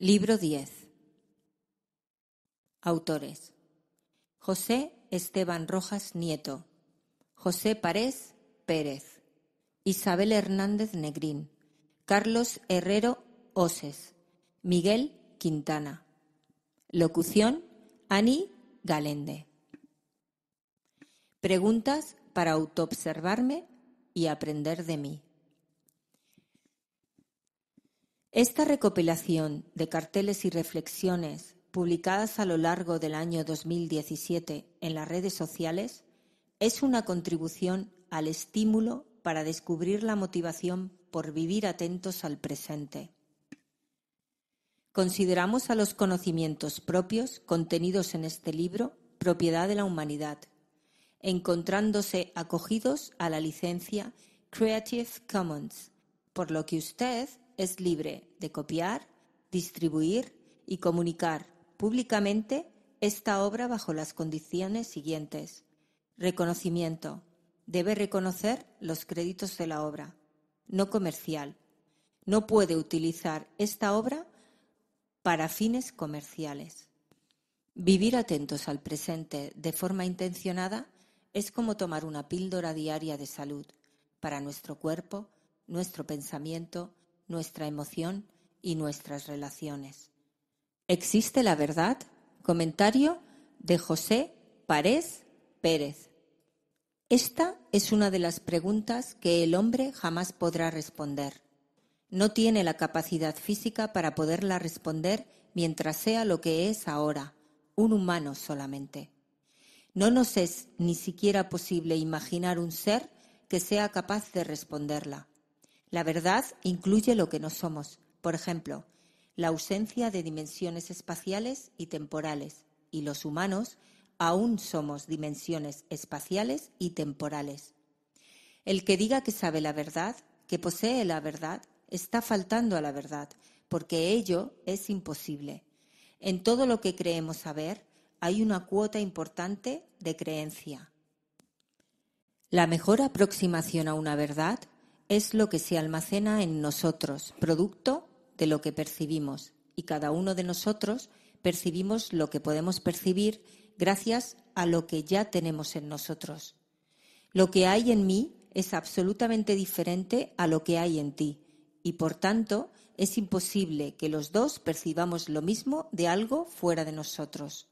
Libro 10. Autores. José Esteban Rojas Nieto. José Parés Pérez. Isabel Hernández Negrín. Carlos Herrero Oses. Miguel Quintana. Locución Ani Galende. Preguntas para autoobservarme y aprender de mí. Esta recopilación de carteles y reflexiones publicadas a lo largo del año 2017 en las redes sociales es una contribución al estímulo para descubrir la motivación por vivir atentos al presente. Consideramos a los conocimientos propios contenidos en este libro propiedad de la humanidad, encontrándose acogidos a la licencia Creative Commons, por lo que usted es libre de copiar, distribuir y comunicar públicamente esta obra bajo las condiciones siguientes. Reconocimiento. Debe reconocer los créditos de la obra. No comercial. No puede utilizar esta obra para fines comerciales. Vivir atentos al presente de forma intencionada es como tomar una píldora diaria de salud para nuestro cuerpo, nuestro pensamiento, nuestra emoción y nuestras relaciones. ¿Existe la verdad? Comentario de José Parés Pérez. Esta es una de las preguntas que el hombre jamás podrá responder. No tiene la capacidad física para poderla responder mientras sea lo que es ahora, un humano solamente. No nos es ni siquiera posible imaginar un ser que sea capaz de responderla, la verdad incluye lo que no somos, por ejemplo, la ausencia de dimensiones espaciales y temporales, y los humanos aún somos dimensiones espaciales y temporales. El que diga que sabe la verdad, que posee la verdad, está faltando a la verdad, porque ello es imposible. En todo lo que creemos saber hay una cuota importante de creencia. La mejor aproximación a una verdad es lo que se almacena en nosotros, producto de lo que percibimos. Y cada uno de nosotros percibimos lo que podemos percibir gracias a lo que ya tenemos en nosotros. Lo que hay en mí es absolutamente diferente a lo que hay en ti y por tanto es imposible que los dos percibamos lo mismo de algo fuera de nosotros.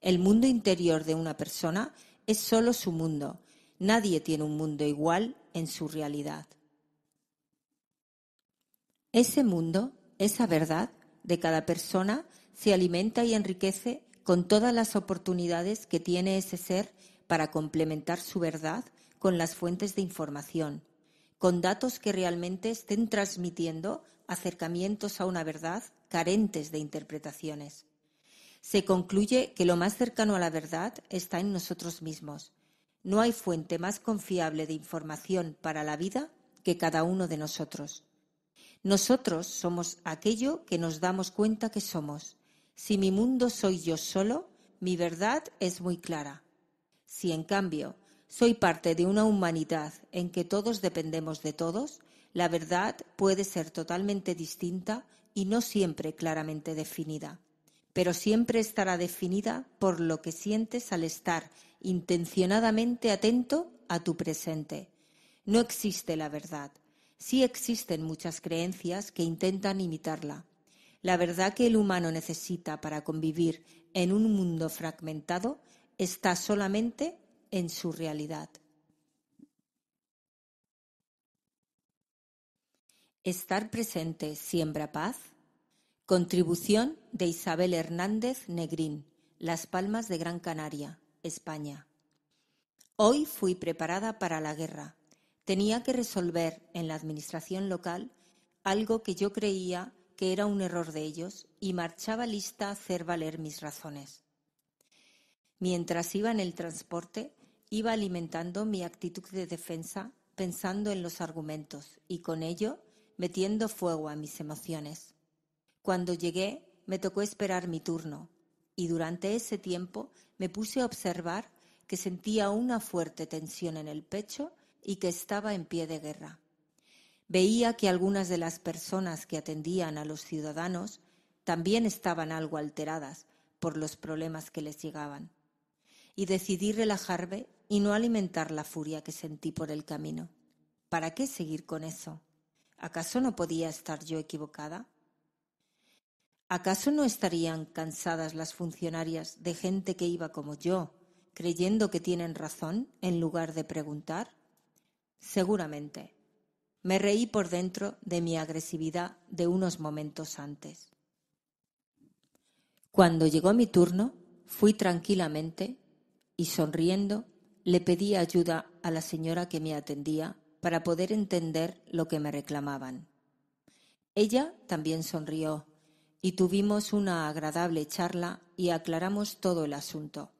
El mundo interior de una persona es solo su mundo. Nadie tiene un mundo igual en su realidad. Ese mundo, esa verdad de cada persona se alimenta y enriquece con todas las oportunidades que tiene ese ser para complementar su verdad con las fuentes de información, con datos que realmente estén transmitiendo acercamientos a una verdad carentes de interpretaciones. Se concluye que lo más cercano a la verdad está en nosotros mismos. No hay fuente más confiable de información para la vida que cada uno de nosotros. Nosotros somos aquello que nos damos cuenta que somos. Si mi mundo soy yo solo, mi verdad es muy clara. Si en cambio soy parte de una humanidad en que todos dependemos de todos, la verdad puede ser totalmente distinta y no siempre claramente definida, pero siempre estará definida por lo que sientes al estar intencionadamente atento a tu presente. No existe la verdad, Sí existen muchas creencias que intentan imitarla. La verdad que el humano necesita para convivir en un mundo fragmentado está solamente en su realidad. Estar presente siembra paz. Contribución de Isabel Hernández Negrín, Las Palmas de Gran Canaria, España. Hoy fui preparada para la guerra. Tenía que resolver en la administración local algo que yo creía que era un error de ellos y marchaba lista a hacer valer mis razones. Mientras iba en el transporte, iba alimentando mi actitud de defensa pensando en los argumentos y con ello metiendo fuego a mis emociones. Cuando llegué, me tocó esperar mi turno y durante ese tiempo me puse a observar que sentía una fuerte tensión en el pecho y que estaba en pie de guerra. Veía que algunas de las personas que atendían a los ciudadanos también estaban algo alteradas por los problemas que les llegaban. Y decidí relajarme y no alimentar la furia que sentí por el camino. ¿Para qué seguir con eso? ¿Acaso no podía estar yo equivocada? ¿Acaso no estarían cansadas las funcionarias de gente que iba como yo, creyendo que tienen razón en lugar de preguntar? Seguramente. Me reí por dentro de mi agresividad de unos momentos antes. Cuando llegó mi turno, fui tranquilamente y sonriendo le pedí ayuda a la señora que me atendía para poder entender lo que me reclamaban. Ella también sonrió y tuvimos una agradable charla y aclaramos todo el asunto.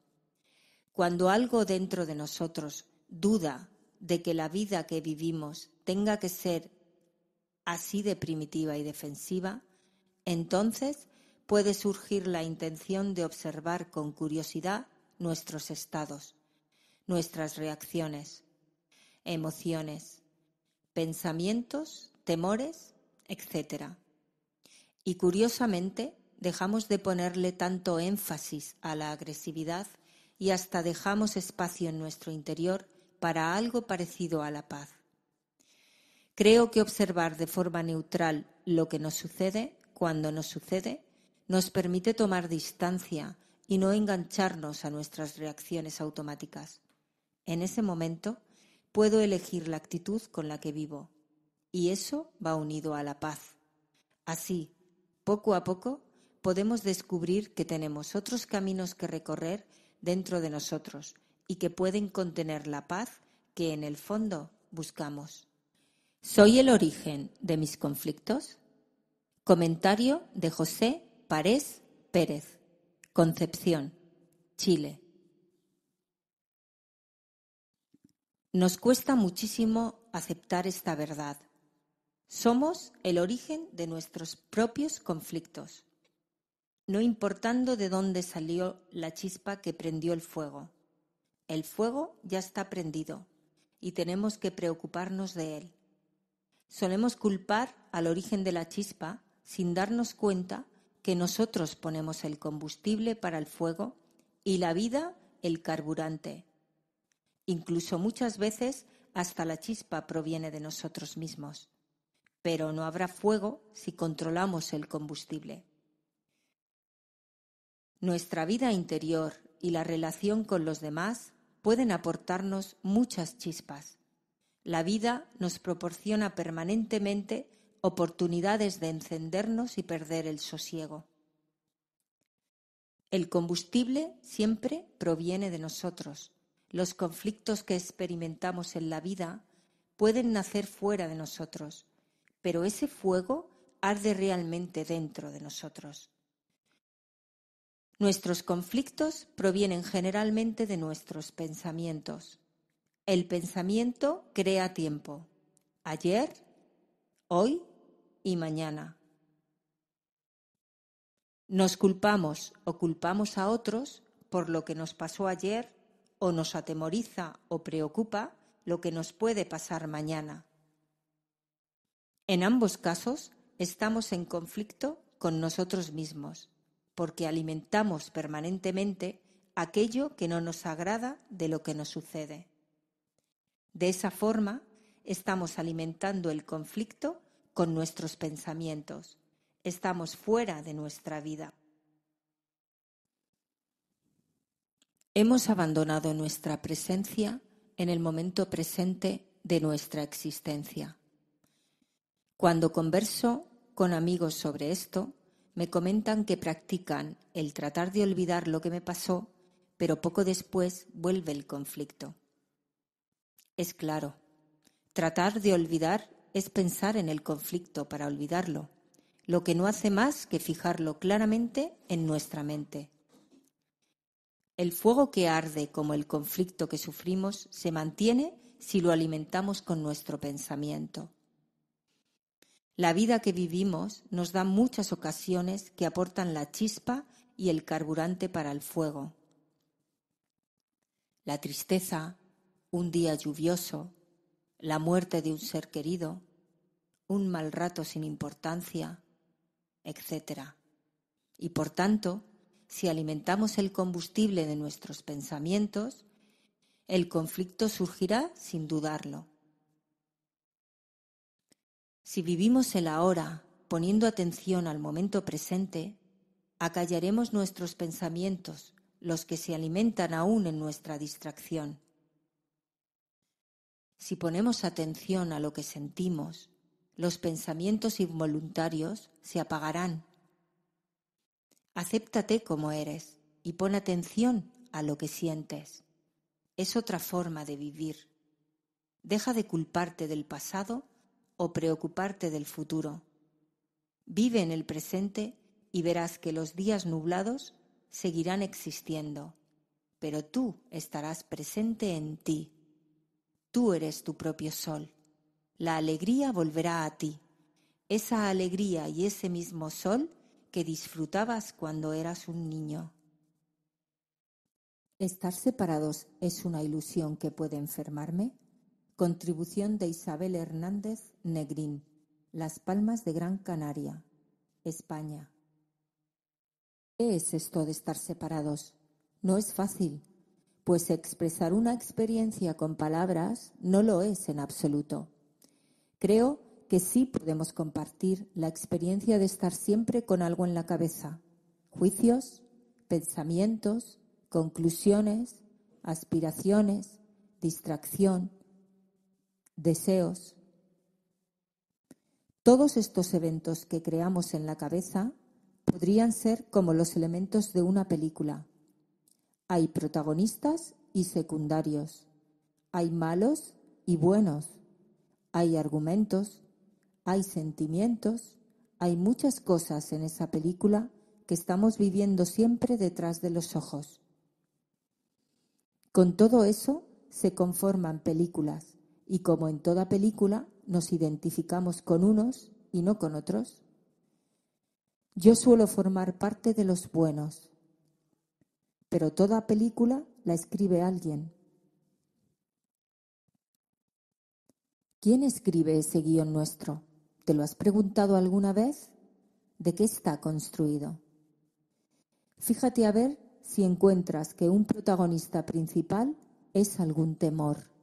Cuando algo dentro de nosotros duda de que la vida que vivimos tenga que ser así de primitiva y defensiva, entonces puede surgir la intención de observar con curiosidad nuestros estados, nuestras reacciones, emociones, pensamientos, temores, etc. Y curiosamente, dejamos de ponerle tanto énfasis a la agresividad y hasta dejamos espacio en nuestro interior para algo parecido a la paz. Creo que observar de forma neutral lo que nos sucede cuando nos sucede nos permite tomar distancia y no engancharnos a nuestras reacciones automáticas. En ese momento puedo elegir la actitud con la que vivo y eso va unido a la paz. Así, poco a poco, podemos descubrir que tenemos otros caminos que recorrer dentro de nosotros y que pueden contener la paz que en el fondo buscamos. ¿Soy el origen de mis conflictos? Comentario de José Parés Pérez, Concepción, Chile. Nos cuesta muchísimo aceptar esta verdad. Somos el origen de nuestros propios conflictos, no importando de dónde salió la chispa que prendió el fuego. El fuego ya está prendido y tenemos que preocuparnos de él. Solemos culpar al origen de la chispa sin darnos cuenta que nosotros ponemos el combustible para el fuego y la vida el carburante. Incluso muchas veces hasta la chispa proviene de nosotros mismos. Pero no habrá fuego si controlamos el combustible. Nuestra vida interior y la relación con los demás pueden aportarnos muchas chispas. La vida nos proporciona permanentemente oportunidades de encendernos y perder el sosiego. El combustible siempre proviene de nosotros. Los conflictos que experimentamos en la vida pueden nacer fuera de nosotros, pero ese fuego arde realmente dentro de nosotros. Nuestros conflictos provienen generalmente de nuestros pensamientos. El pensamiento crea tiempo. Ayer, hoy y mañana. Nos culpamos o culpamos a otros por lo que nos pasó ayer o nos atemoriza o preocupa lo que nos puede pasar mañana. En ambos casos estamos en conflicto con nosotros mismos porque alimentamos permanentemente aquello que no nos agrada de lo que nos sucede. De esa forma, estamos alimentando el conflicto con nuestros pensamientos. Estamos fuera de nuestra vida. Hemos abandonado nuestra presencia en el momento presente de nuestra existencia. Cuando converso con amigos sobre esto, me comentan que practican el tratar de olvidar lo que me pasó, pero poco después vuelve el conflicto. Es claro, tratar de olvidar es pensar en el conflicto para olvidarlo, lo que no hace más que fijarlo claramente en nuestra mente. El fuego que arde como el conflicto que sufrimos se mantiene si lo alimentamos con nuestro pensamiento. La vida que vivimos nos da muchas ocasiones que aportan la chispa y el carburante para el fuego. La tristeza, un día lluvioso, la muerte de un ser querido, un mal rato sin importancia, etc. Y por tanto, si alimentamos el combustible de nuestros pensamientos, el conflicto surgirá sin dudarlo. Si vivimos el ahora poniendo atención al momento presente, acallaremos nuestros pensamientos, los que se alimentan aún en nuestra distracción. Si ponemos atención a lo que sentimos, los pensamientos involuntarios se apagarán. Acéptate como eres y pon atención a lo que sientes. Es otra forma de vivir. Deja de culparte del pasado o preocuparte del futuro. Vive en el presente y verás que los días nublados seguirán existiendo, pero tú estarás presente en ti. Tú eres tu propio sol. La alegría volverá a ti, esa alegría y ese mismo sol que disfrutabas cuando eras un niño. ¿Estar separados es una ilusión que puede enfermarme? Contribución de Isabel Hernández Negrín, Las Palmas de Gran Canaria, España. ¿Qué es esto de estar separados? No es fácil, pues expresar una experiencia con palabras no lo es en absoluto. Creo que sí podemos compartir la experiencia de estar siempre con algo en la cabeza, juicios, pensamientos, conclusiones, aspiraciones, distracción, deseos. Todos estos eventos que creamos en la cabeza podrían ser como los elementos de una película. Hay protagonistas y secundarios. Hay malos y buenos. Hay argumentos. Hay sentimientos. Hay muchas cosas en esa película que estamos viviendo siempre detrás de los ojos. Con todo eso se conforman películas y como en toda película, nos identificamos con unos y no con otros. Yo suelo formar parte de los buenos, pero toda película la escribe alguien. ¿Quién escribe ese guión nuestro? ¿Te lo has preguntado alguna vez? ¿De qué está construido? Fíjate a ver si encuentras que un protagonista principal es algún temor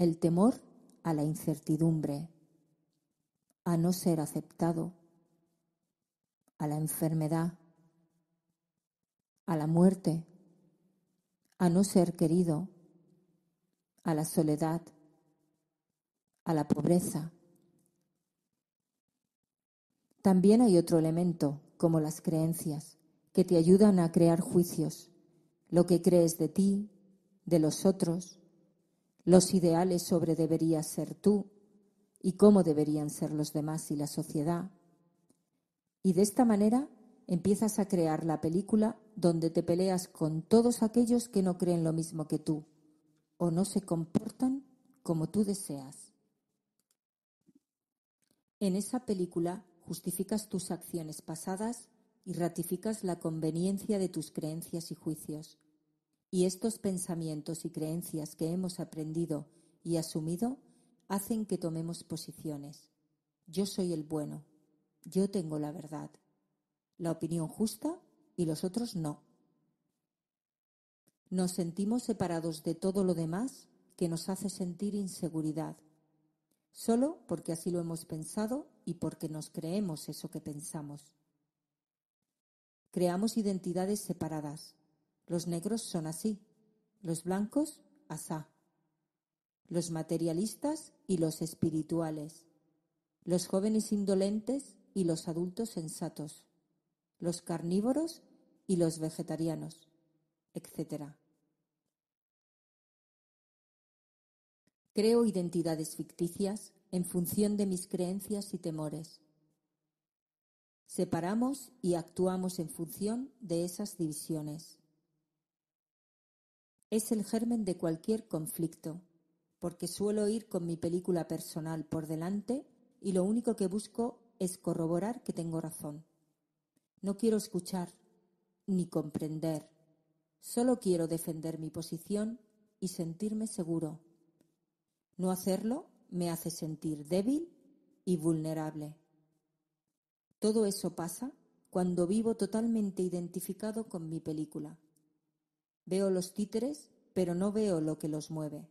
el temor a la incertidumbre, a no ser aceptado, a la enfermedad, a la muerte, a no ser querido, a la soledad, a la pobreza. También hay otro elemento, como las creencias, que te ayudan a crear juicios, lo que crees de ti, de los otros, los ideales sobre deberías ser tú y cómo deberían ser los demás y la sociedad. Y de esta manera empiezas a crear la película donde te peleas con todos aquellos que no creen lo mismo que tú o no se comportan como tú deseas. En esa película justificas tus acciones pasadas y ratificas la conveniencia de tus creencias y juicios. Y estos pensamientos y creencias que hemos aprendido y asumido hacen que tomemos posiciones. Yo soy el bueno, yo tengo la verdad, la opinión justa y los otros no. Nos sentimos separados de todo lo demás que nos hace sentir inseguridad, solo porque así lo hemos pensado y porque nos creemos eso que pensamos. Creamos identidades separadas, los negros son así, los blancos asá, los materialistas y los espirituales, los jóvenes indolentes y los adultos sensatos, los carnívoros y los vegetarianos, etc. Creo identidades ficticias en función de mis creencias y temores. Separamos y actuamos en función de esas divisiones. Es el germen de cualquier conflicto, porque suelo ir con mi película personal por delante y lo único que busco es corroborar que tengo razón. No quiero escuchar ni comprender, solo quiero defender mi posición y sentirme seguro. No hacerlo me hace sentir débil y vulnerable. Todo eso pasa cuando vivo totalmente identificado con mi película Veo los títeres, pero no veo lo que los mueve.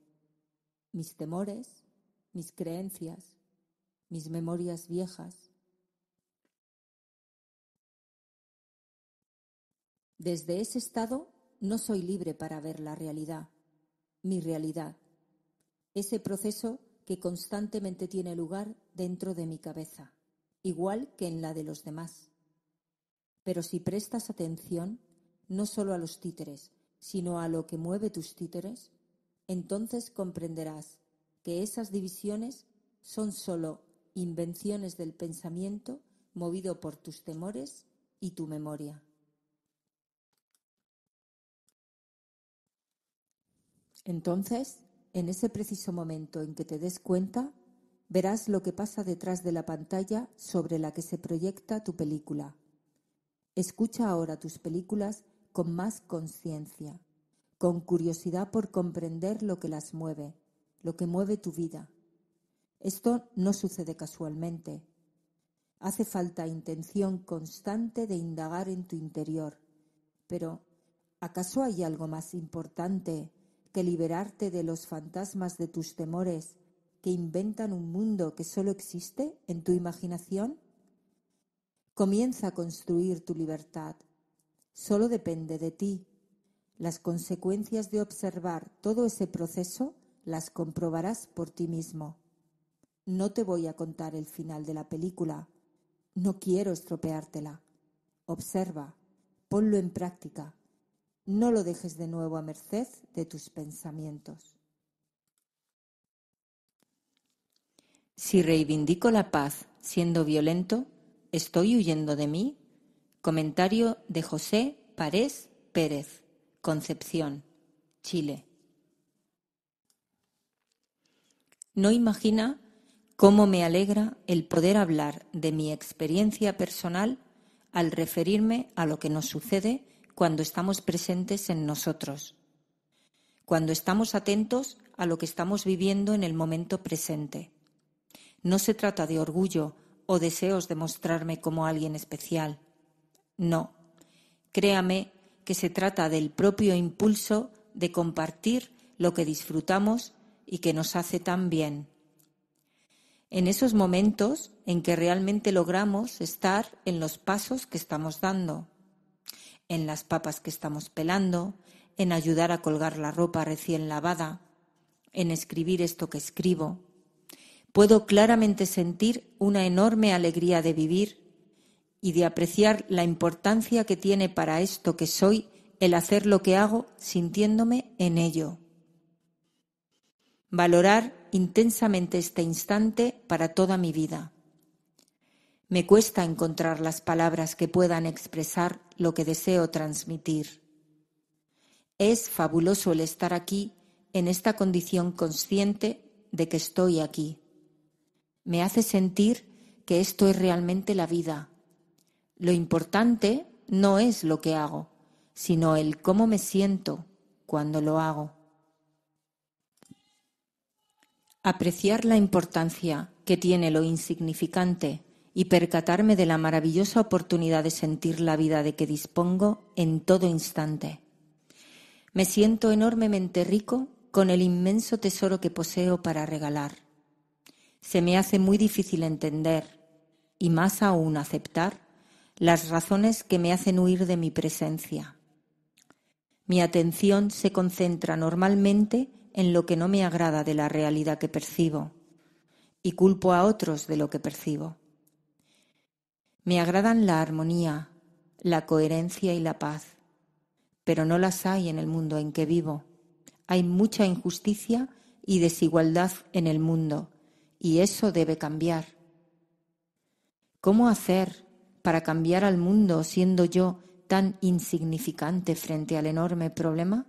Mis temores, mis creencias, mis memorias viejas. Desde ese estado no soy libre para ver la realidad, mi realidad, ese proceso que constantemente tiene lugar dentro de mi cabeza, igual que en la de los demás. Pero si prestas atención, no solo a los títeres, sino a lo que mueve tus títeres, entonces comprenderás que esas divisiones son sólo invenciones del pensamiento movido por tus temores y tu memoria. Entonces, en ese preciso momento en que te des cuenta, verás lo que pasa detrás de la pantalla sobre la que se proyecta tu película. Escucha ahora tus películas con más conciencia, con curiosidad por comprender lo que las mueve, lo que mueve tu vida. Esto no sucede casualmente. Hace falta intención constante de indagar en tu interior. Pero, ¿acaso hay algo más importante que liberarte de los fantasmas de tus temores que inventan un mundo que solo existe en tu imaginación? Comienza a construir tu libertad, Solo depende de ti. Las consecuencias de observar todo ese proceso las comprobarás por ti mismo. No te voy a contar el final de la película. No quiero estropeártela. Observa, ponlo en práctica. No lo dejes de nuevo a merced de tus pensamientos. Si reivindico la paz siendo violento, ¿estoy huyendo de mí? Comentario de José Parés Pérez, Concepción, Chile. No imagina cómo me alegra el poder hablar de mi experiencia personal al referirme a lo que nos sucede cuando estamos presentes en nosotros, cuando estamos atentos a lo que estamos viviendo en el momento presente. No se trata de orgullo o deseos de mostrarme como alguien especial. No. Créame que se trata del propio impulso de compartir lo que disfrutamos y que nos hace tan bien. En esos momentos en que realmente logramos estar en los pasos que estamos dando, en las papas que estamos pelando, en ayudar a colgar la ropa recién lavada, en escribir esto que escribo. Puedo claramente sentir una enorme alegría de vivir y de apreciar la importancia que tiene para esto que soy el hacer lo que hago sintiéndome en ello. Valorar intensamente este instante para toda mi vida. Me cuesta encontrar las palabras que puedan expresar lo que deseo transmitir. Es fabuloso el estar aquí en esta condición consciente de que estoy aquí. Me hace sentir que esto es realmente la vida, lo importante no es lo que hago, sino el cómo me siento cuando lo hago. Apreciar la importancia que tiene lo insignificante y percatarme de la maravillosa oportunidad de sentir la vida de que dispongo en todo instante. Me siento enormemente rico con el inmenso tesoro que poseo para regalar. Se me hace muy difícil entender, y más aún aceptar, las razones que me hacen huir de mi presencia. Mi atención se concentra normalmente en lo que no me agrada de la realidad que percibo y culpo a otros de lo que percibo. Me agradan la armonía, la coherencia y la paz, pero no las hay en el mundo en que vivo. Hay mucha injusticia y desigualdad en el mundo, y eso debe cambiar. ¿Cómo hacer para cambiar al mundo siendo yo tan insignificante frente al enorme problema?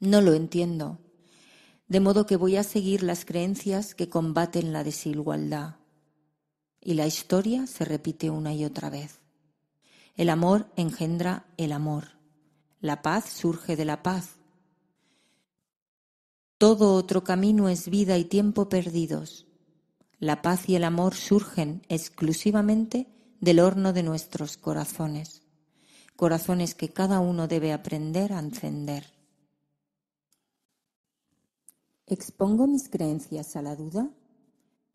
No lo entiendo, de modo que voy a seguir las creencias que combaten la desigualdad. Y la historia se repite una y otra vez. El amor engendra el amor. La paz surge de la paz. Todo otro camino es vida y tiempo perdidos. La paz y el amor surgen exclusivamente del horno de nuestros corazones, corazones que cada uno debe aprender a encender. ¿Expongo mis creencias a la duda?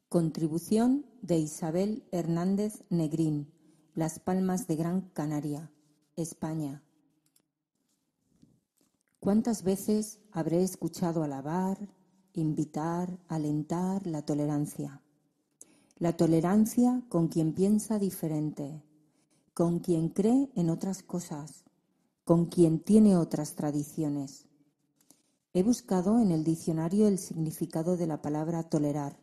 Contribución de Isabel Hernández Negrín, Las Palmas de Gran Canaria, España. ¿Cuántas veces habré escuchado alabar, invitar, alentar la tolerancia? La tolerancia con quien piensa diferente, con quien cree en otras cosas, con quien tiene otras tradiciones. He buscado en el diccionario el significado de la palabra tolerar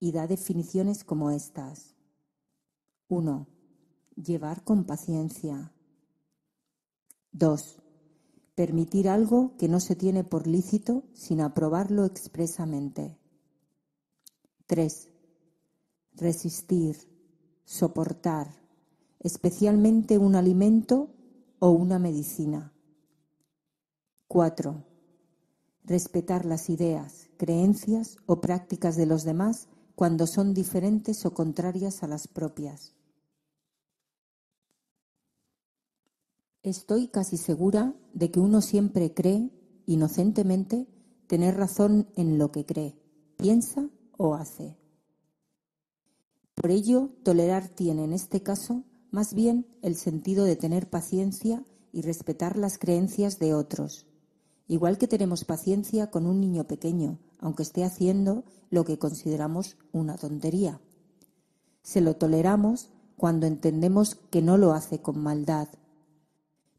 y da definiciones como estas. 1. Llevar con paciencia. 2. Permitir algo que no se tiene por lícito sin aprobarlo expresamente. 3 resistir, soportar, especialmente un alimento o una medicina. 4. Respetar las ideas, creencias o prácticas de los demás cuando son diferentes o contrarias a las propias. Estoy casi segura de que uno siempre cree, inocentemente, tener razón en lo que cree, piensa o hace. Por ello, tolerar tiene en este caso más bien el sentido de tener paciencia y respetar las creencias de otros. Igual que tenemos paciencia con un niño pequeño, aunque esté haciendo lo que consideramos una tontería. Se lo toleramos cuando entendemos que no lo hace con maldad,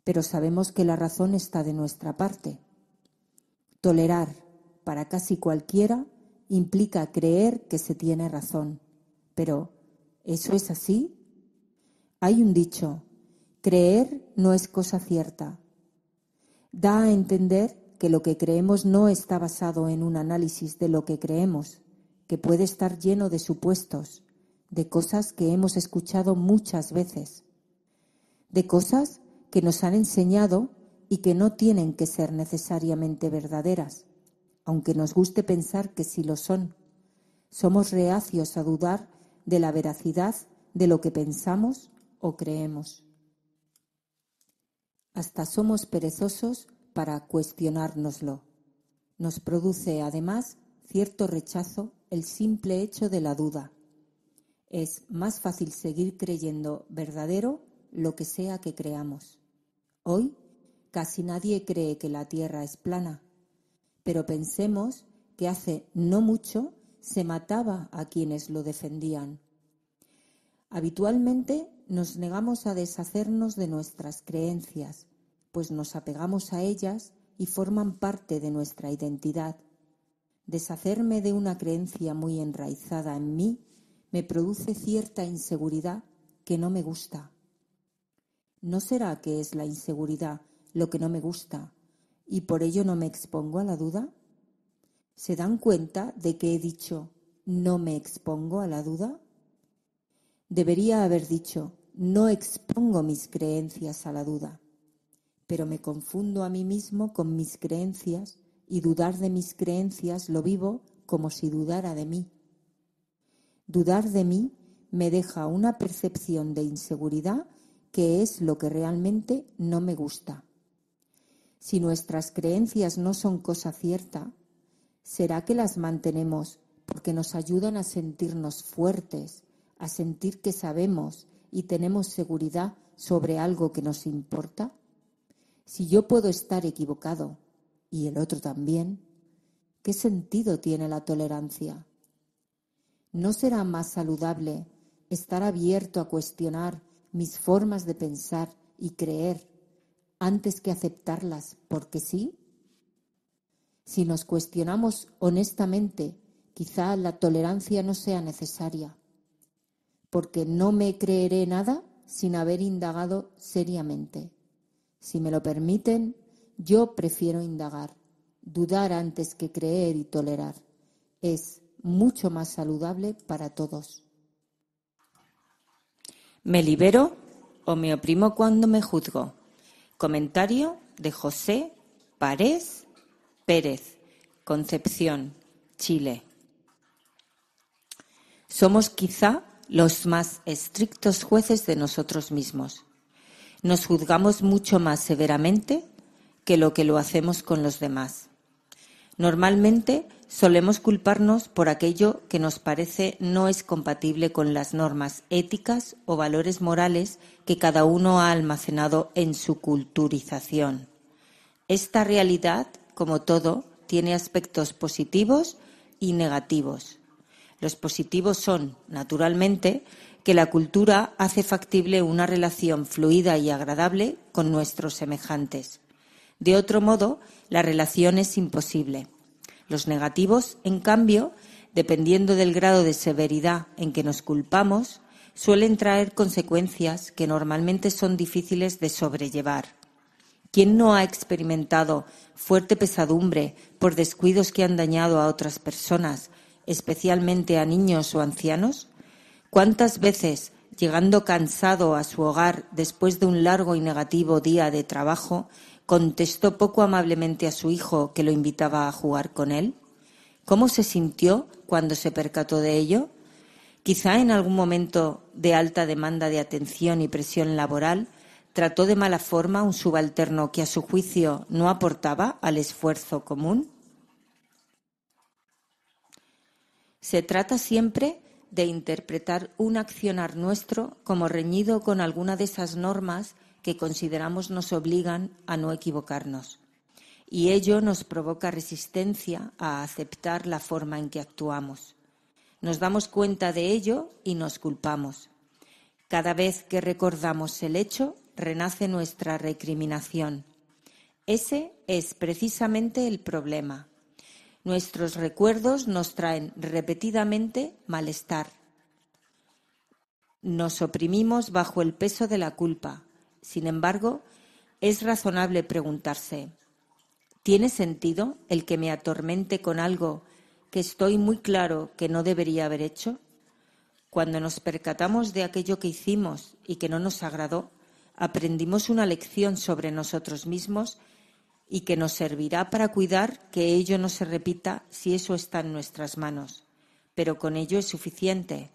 pero sabemos que la razón está de nuestra parte. Tolerar, para casi cualquiera, implica creer que se tiene razón pero, ¿eso es así? Hay un dicho, creer no es cosa cierta. Da a entender que lo que creemos no está basado en un análisis de lo que creemos, que puede estar lleno de supuestos, de cosas que hemos escuchado muchas veces, de cosas que nos han enseñado y que no tienen que ser necesariamente verdaderas, aunque nos guste pensar que sí lo son. Somos reacios a dudar de la veracidad de lo que pensamos o creemos. Hasta somos perezosos para cuestionárnoslo. Nos produce, además, cierto rechazo el simple hecho de la duda. Es más fácil seguir creyendo verdadero lo que sea que creamos. Hoy casi nadie cree que la Tierra es plana, pero pensemos que hace no mucho se mataba a quienes lo defendían. Habitualmente nos negamos a deshacernos de nuestras creencias, pues nos apegamos a ellas y forman parte de nuestra identidad. Deshacerme de una creencia muy enraizada en mí me produce cierta inseguridad que no me gusta. ¿No será que es la inseguridad lo que no me gusta y por ello no me expongo a la duda? ¿Se dan cuenta de que he dicho no me expongo a la duda? Debería haber dicho no expongo mis creencias a la duda, pero me confundo a mí mismo con mis creencias y dudar de mis creencias lo vivo como si dudara de mí. Dudar de mí me deja una percepción de inseguridad que es lo que realmente no me gusta. Si nuestras creencias no son cosa cierta, ¿Será que las mantenemos porque nos ayudan a sentirnos fuertes, a sentir que sabemos y tenemos seguridad sobre algo que nos importa? Si yo puedo estar equivocado y el otro también, ¿qué sentido tiene la tolerancia? ¿No será más saludable estar abierto a cuestionar mis formas de pensar y creer antes que aceptarlas porque sí? Si nos cuestionamos honestamente, quizá la tolerancia no sea necesaria, porque no me creeré nada sin haber indagado seriamente. Si me lo permiten, yo prefiero indagar, dudar antes que creer y tolerar. Es mucho más saludable para todos. ¿Me libero o me oprimo cuando me juzgo? Comentario de José Párez Pérez, Concepción, Chile. Somos quizá los más estrictos jueces de nosotros mismos. Nos juzgamos mucho más severamente que lo que lo hacemos con los demás. Normalmente solemos culparnos por aquello que nos parece no es compatible con las normas éticas o valores morales que cada uno ha almacenado en su culturización. Esta realidad como todo, tiene aspectos positivos y negativos. Los positivos son, naturalmente, que la cultura hace factible una relación fluida y agradable con nuestros semejantes. De otro modo, la relación es imposible. Los negativos, en cambio, dependiendo del grado de severidad en que nos culpamos, suelen traer consecuencias que normalmente son difíciles de sobrellevar. ¿Quién no ha experimentado fuerte pesadumbre por descuidos que han dañado a otras personas, especialmente a niños o ancianos? ¿Cuántas veces, llegando cansado a su hogar después de un largo y negativo día de trabajo, contestó poco amablemente a su hijo que lo invitaba a jugar con él? ¿Cómo se sintió cuando se percató de ello? Quizá en algún momento de alta demanda de atención y presión laboral, ¿Trató de mala forma un subalterno que a su juicio no aportaba al esfuerzo común? Se trata siempre de interpretar un accionar nuestro como reñido con alguna de esas normas que consideramos nos obligan a no equivocarnos. Y ello nos provoca resistencia a aceptar la forma en que actuamos. Nos damos cuenta de ello y nos culpamos. Cada vez que recordamos el hecho, renace nuestra recriminación. Ese es precisamente el problema. Nuestros recuerdos nos traen repetidamente malestar. Nos oprimimos bajo el peso de la culpa. Sin embargo, es razonable preguntarse, ¿tiene sentido el que me atormente con algo que estoy muy claro que no debería haber hecho? Cuando nos percatamos de aquello que hicimos y que no nos agradó, aprendimos una lección sobre nosotros mismos y que nos servirá para cuidar que ello no se repita si eso está en nuestras manos. Pero con ello es suficiente.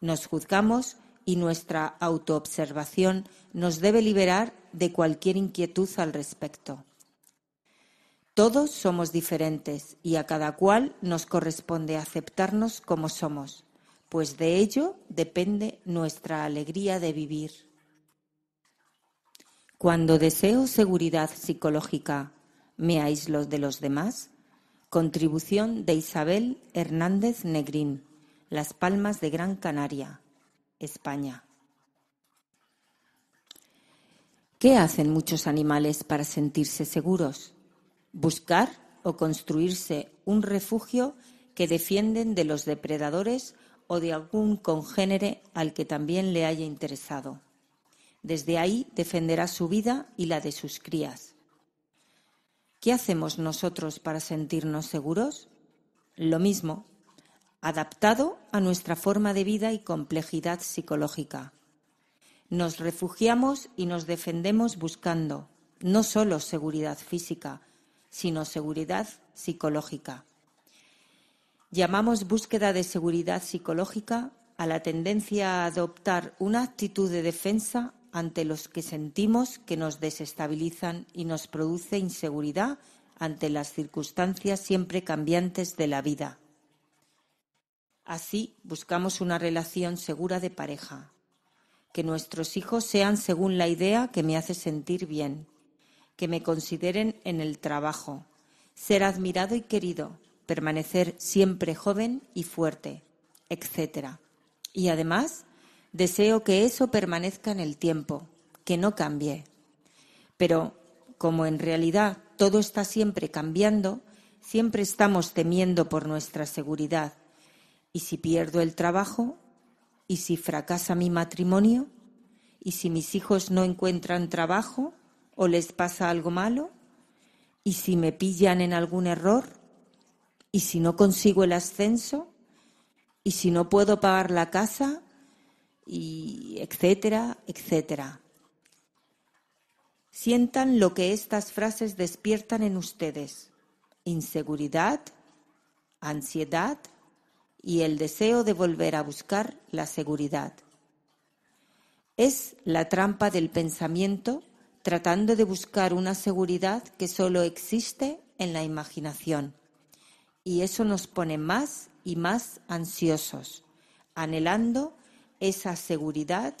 Nos juzgamos y nuestra autoobservación nos debe liberar de cualquier inquietud al respecto. Todos somos diferentes y a cada cual nos corresponde aceptarnos como somos, pues de ello depende nuestra alegría de vivir. Cuando deseo seguridad psicológica, me aíslo de los demás. Contribución de Isabel Hernández Negrín, Las Palmas de Gran Canaria, España. ¿Qué hacen muchos animales para sentirse seguros? Buscar o construirse un refugio que defienden de los depredadores o de algún congénere al que también le haya interesado. Desde ahí defenderá su vida y la de sus crías. ¿Qué hacemos nosotros para sentirnos seguros? Lo mismo, adaptado a nuestra forma de vida y complejidad psicológica. Nos refugiamos y nos defendemos buscando no solo seguridad física, sino seguridad psicológica. Llamamos búsqueda de seguridad psicológica a la tendencia a adoptar una actitud de defensa ante los que sentimos que nos desestabilizan y nos produce inseguridad ante las circunstancias siempre cambiantes de la vida. Así buscamos una relación segura de pareja, que nuestros hijos sean según la idea que me hace sentir bien, que me consideren en el trabajo, ser admirado y querido, permanecer siempre joven y fuerte, etc. Y además, Deseo que eso permanezca en el tiempo, que no cambie. Pero como en realidad todo está siempre cambiando, siempre estamos temiendo por nuestra seguridad. ¿Y si pierdo el trabajo? ¿Y si fracasa mi matrimonio? ¿Y si mis hijos no encuentran trabajo o les pasa algo malo? ¿Y si me pillan en algún error? ¿Y si no consigo el ascenso? ¿Y si no puedo pagar la casa? y etcétera, etcétera. Sientan lo que estas frases despiertan en ustedes, inseguridad, ansiedad y el deseo de volver a buscar la seguridad. Es la trampa del pensamiento tratando de buscar una seguridad que solo existe en la imaginación. Y eso nos pone más y más ansiosos, anhelando esa seguridad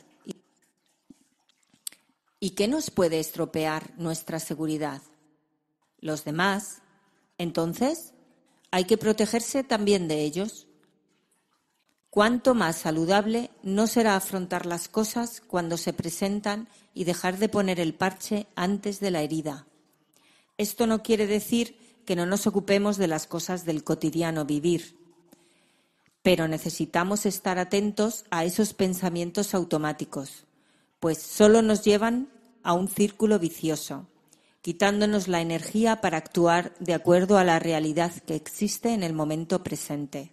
y, qué nos puede estropear nuestra seguridad. Los demás. Entonces, hay que protegerse también de ellos. Cuanto más saludable no será afrontar las cosas cuando se presentan y dejar de poner el parche antes de la herida. Esto no quiere decir que no nos ocupemos de las cosas del cotidiano vivir, pero necesitamos estar atentos a esos pensamientos automáticos, pues solo nos llevan a un círculo vicioso, quitándonos la energía para actuar de acuerdo a la realidad que existe en el momento presente.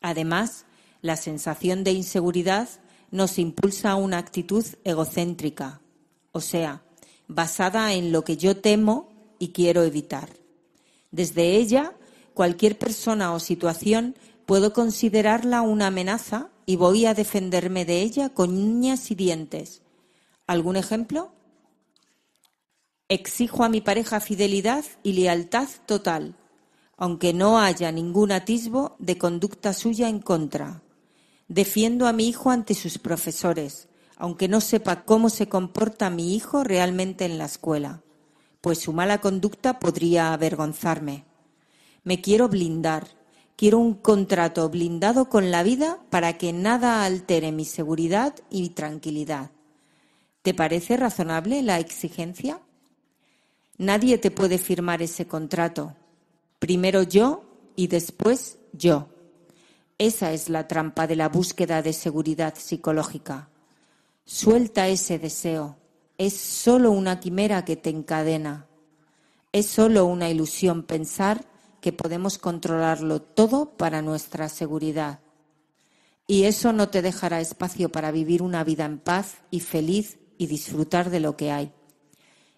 Además, la sensación de inseguridad nos impulsa a una actitud egocéntrica, o sea, basada en lo que yo temo y quiero evitar. Desde ella, cualquier persona o situación puedo considerarla una amenaza y voy a defenderme de ella con uñas y dientes. ¿Algún ejemplo? Exijo a mi pareja fidelidad y lealtad total, aunque no haya ningún atisbo de conducta suya en contra. Defiendo a mi hijo ante sus profesores, aunque no sepa cómo se comporta mi hijo realmente en la escuela, pues su mala conducta podría avergonzarme. Me quiero blindar Quiero un contrato blindado con la vida para que nada altere mi seguridad y tranquilidad. ¿Te parece razonable la exigencia? Nadie te puede firmar ese contrato. Primero yo y después yo. Esa es la trampa de la búsqueda de seguridad psicológica. Suelta ese deseo. Es solo una quimera que te encadena. Es solo una ilusión pensar que podemos controlarlo todo para nuestra seguridad. Y eso no te dejará espacio para vivir una vida en paz y feliz y disfrutar de lo que hay.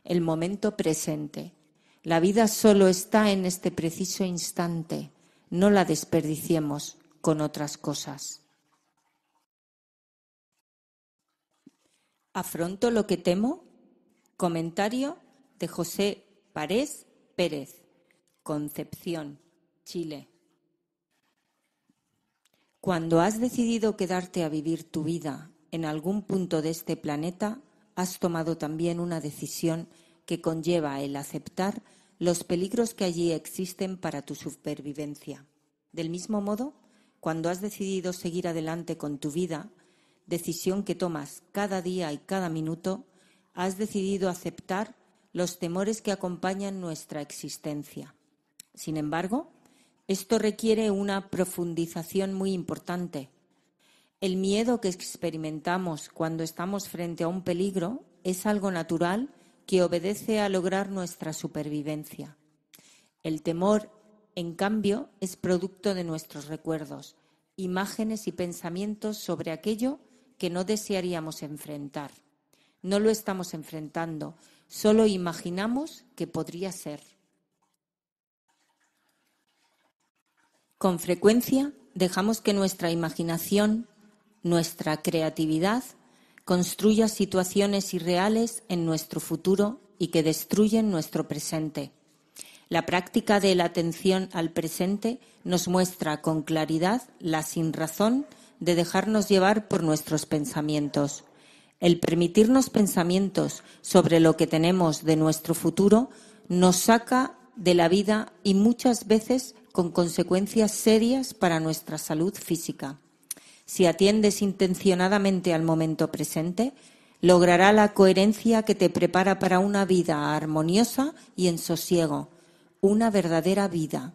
El momento presente. La vida solo está en este preciso instante. No la desperdiciemos con otras cosas. ¿Afronto lo que temo? Comentario de José Parés Pérez. Concepción, Chile. Cuando has decidido quedarte a vivir tu vida en algún punto de este planeta, has tomado también una decisión que conlleva el aceptar los peligros que allí existen para tu supervivencia. Del mismo modo, cuando has decidido seguir adelante con tu vida, decisión que tomas cada día y cada minuto, has decidido aceptar los temores que acompañan nuestra existencia. Sin embargo, esto requiere una profundización muy importante. El miedo que experimentamos cuando estamos frente a un peligro es algo natural que obedece a lograr nuestra supervivencia. El temor, en cambio, es producto de nuestros recuerdos, imágenes y pensamientos sobre aquello que no desearíamos enfrentar. No lo estamos enfrentando, solo imaginamos que podría ser. Con frecuencia dejamos que nuestra imaginación, nuestra creatividad, construya situaciones irreales en nuestro futuro y que destruyen nuestro presente. La práctica de la atención al presente nos muestra con claridad la sinrazón de dejarnos llevar por nuestros pensamientos. El permitirnos pensamientos sobre lo que tenemos de nuestro futuro nos saca de la vida y muchas veces con consecuencias serias para nuestra salud física. Si atiendes intencionadamente al momento presente, logrará la coherencia que te prepara para una vida armoniosa y en sosiego, una verdadera vida.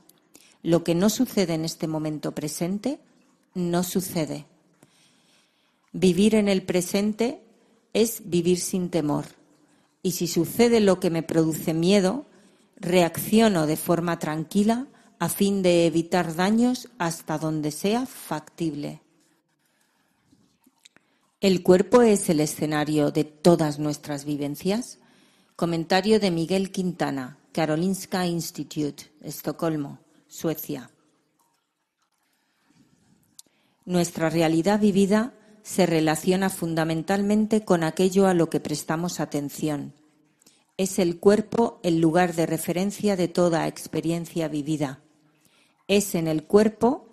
Lo que no sucede en este momento presente, no sucede. Vivir en el presente es vivir sin temor. Y si sucede lo que me produce miedo, reacciono de forma tranquila, a fin de evitar daños hasta donde sea factible. El cuerpo es el escenario de todas nuestras vivencias. Comentario de Miguel Quintana, Karolinska Institute, Estocolmo, Suecia. Nuestra realidad vivida se relaciona fundamentalmente con aquello a lo que prestamos atención. Es el cuerpo el lugar de referencia de toda experiencia vivida. Es en el cuerpo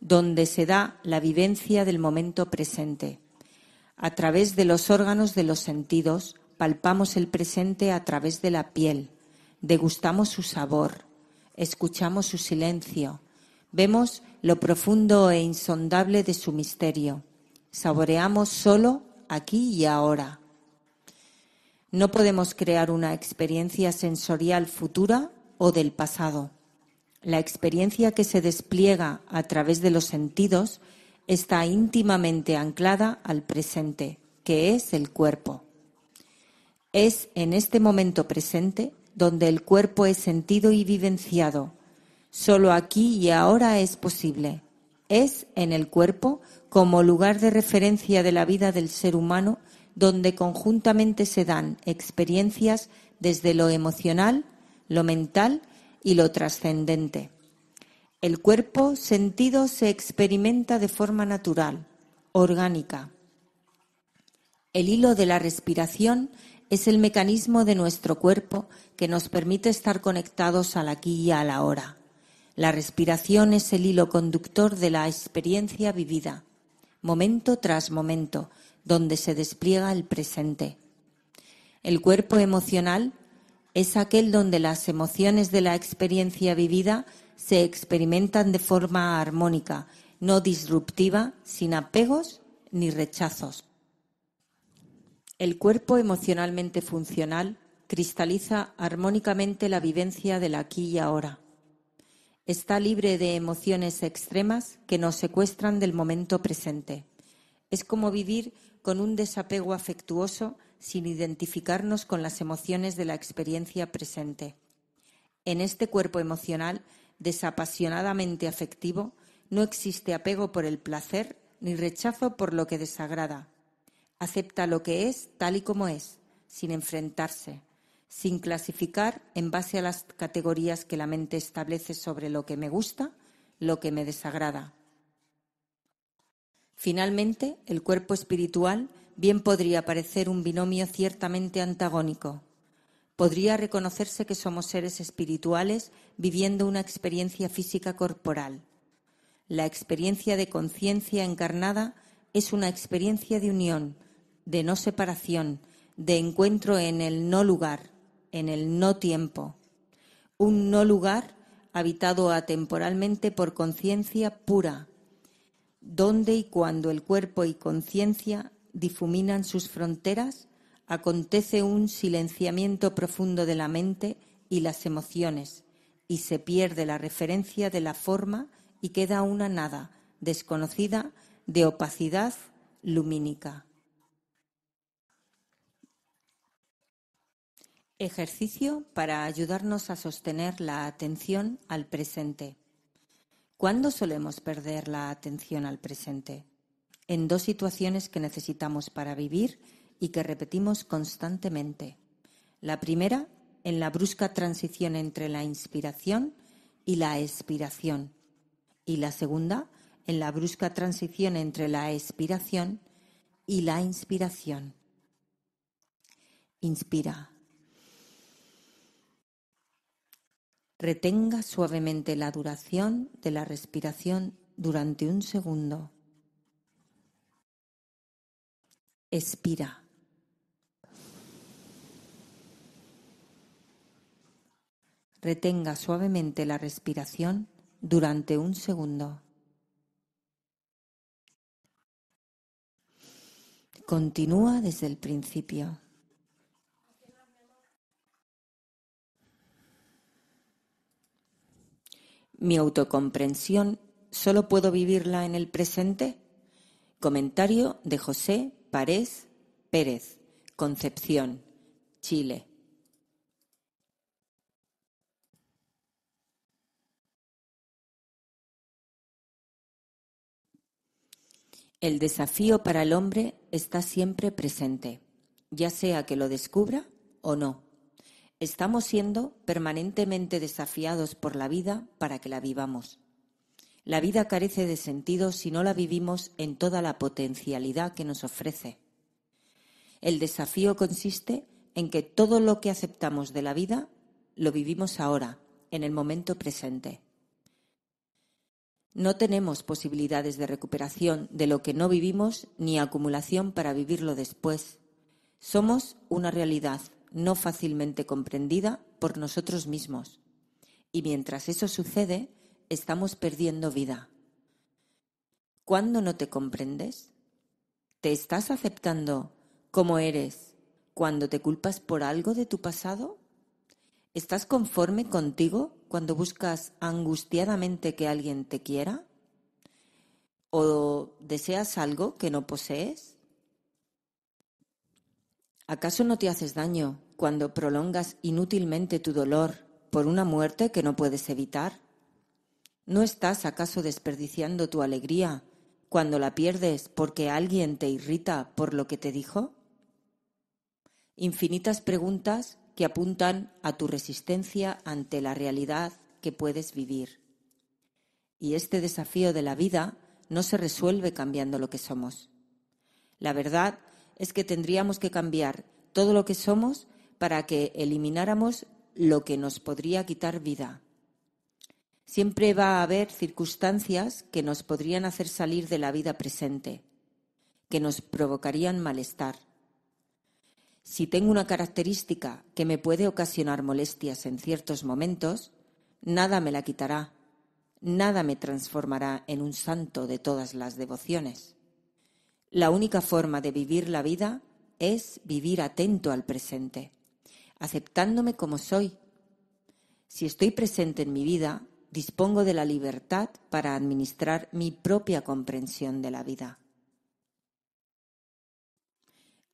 donde se da la vivencia del momento presente. A través de los órganos de los sentidos palpamos el presente a través de la piel, degustamos su sabor, escuchamos su silencio, vemos lo profundo e insondable de su misterio, saboreamos solo aquí y ahora. No podemos crear una experiencia sensorial futura o del pasado la experiencia que se despliega a través de los sentidos está íntimamente anclada al presente, que es el cuerpo. Es en este momento presente donde el cuerpo es sentido y vivenciado. Solo aquí y ahora es posible. Es en el cuerpo como lugar de referencia de la vida del ser humano donde conjuntamente se dan experiencias desde lo emocional, lo mental y lo trascendente. El cuerpo sentido se experimenta de forma natural, orgánica. El hilo de la respiración es el mecanismo de nuestro cuerpo que nos permite estar conectados al aquí y a la hora. La respiración es el hilo conductor de la experiencia vivida, momento tras momento, donde se despliega el presente. El cuerpo emocional es aquel donde las emociones de la experiencia vivida se experimentan de forma armónica, no disruptiva, sin apegos ni rechazos. El cuerpo emocionalmente funcional cristaliza armónicamente la vivencia del aquí y ahora. Está libre de emociones extremas que nos secuestran del momento presente. Es como vivir con un desapego afectuoso sin identificarnos con las emociones de la experiencia presente. En este cuerpo emocional desapasionadamente afectivo no existe apego por el placer ni rechazo por lo que desagrada. Acepta lo que es tal y como es, sin enfrentarse, sin clasificar en base a las categorías que la mente establece sobre lo que me gusta, lo que me desagrada. Finalmente, el cuerpo espiritual bien podría parecer un binomio ciertamente antagónico. Podría reconocerse que somos seres espirituales viviendo una experiencia física corporal. La experiencia de conciencia encarnada es una experiencia de unión, de no separación, de encuentro en el no lugar, en el no tiempo. Un no lugar habitado atemporalmente por conciencia pura, donde y cuando el cuerpo y conciencia difuminan sus fronteras, acontece un silenciamiento profundo de la mente y las emociones, y se pierde la referencia de la forma y queda una nada desconocida de opacidad lumínica. Ejercicio para ayudarnos a sostener la atención al presente. ¿Cuándo solemos perder la atención al presente? En dos situaciones que necesitamos para vivir y que repetimos constantemente. La primera, en la brusca transición entre la inspiración y la expiración. Y la segunda, en la brusca transición entre la expiración y la inspiración. Inspira. Retenga suavemente la duración de la respiración durante un segundo. Expira. Retenga suavemente la respiración durante un segundo. Continúa desde el principio. Mi autocomprensión solo puedo vivirla en el presente. Comentario de José Parés Pérez, Concepción, Chile. El desafío para el hombre está siempre presente, ya sea que lo descubra o no. Estamos siendo permanentemente desafiados por la vida para que la vivamos. La vida carece de sentido si no la vivimos en toda la potencialidad que nos ofrece. El desafío consiste en que todo lo que aceptamos de la vida lo vivimos ahora, en el momento presente. No tenemos posibilidades de recuperación de lo que no vivimos ni acumulación para vivirlo después. Somos una realidad, no fácilmente comprendida por nosotros mismos. Y mientras eso sucede, estamos perdiendo vida. ¿Cuándo no te comprendes? ¿Te estás aceptando como eres cuando te culpas por algo de tu pasado? ¿Estás conforme contigo cuando buscas angustiadamente que alguien te quiera? ¿O deseas algo que no posees? ¿Acaso no te haces daño cuando prolongas inútilmente tu dolor por una muerte que no puedes evitar? ¿No estás acaso desperdiciando tu alegría cuando la pierdes porque alguien te irrita por lo que te dijo? Infinitas preguntas que apuntan a tu resistencia ante la realidad que puedes vivir. Y este desafío de la vida no se resuelve cambiando lo que somos. La verdad es que tendríamos que cambiar todo lo que somos para que elimináramos lo que nos podría quitar vida. Siempre va a haber circunstancias que nos podrían hacer salir de la vida presente, que nos provocarían malestar. Si tengo una característica que me puede ocasionar molestias en ciertos momentos, nada me la quitará, nada me transformará en un santo de todas las devociones. La única forma de vivir la vida es vivir atento al presente, aceptándome como soy. Si estoy presente en mi vida, dispongo de la libertad para administrar mi propia comprensión de la vida.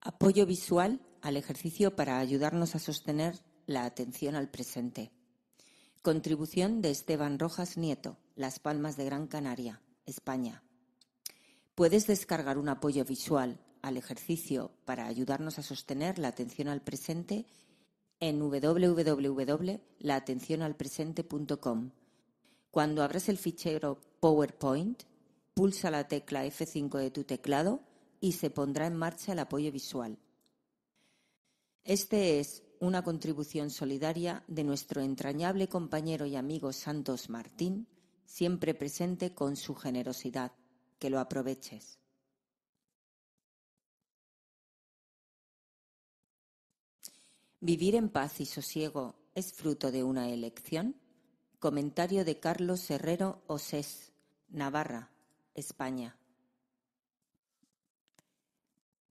Apoyo visual al ejercicio para ayudarnos a sostener la atención al presente. Contribución de Esteban Rojas Nieto, Las Palmas de Gran Canaria, España puedes descargar un apoyo visual al ejercicio para ayudarnos a sostener la atención al presente en www.laatencionalpresente.com. Cuando abras el fichero PowerPoint, pulsa la tecla F5 de tu teclado y se pondrá en marcha el apoyo visual. Este es una contribución solidaria de nuestro entrañable compañero y amigo Santos Martín, siempre presente con su generosidad que lo aproveches. ¿Vivir en paz y sosiego es fruto de una elección? Comentario de Carlos Herrero Osés, Navarra, España.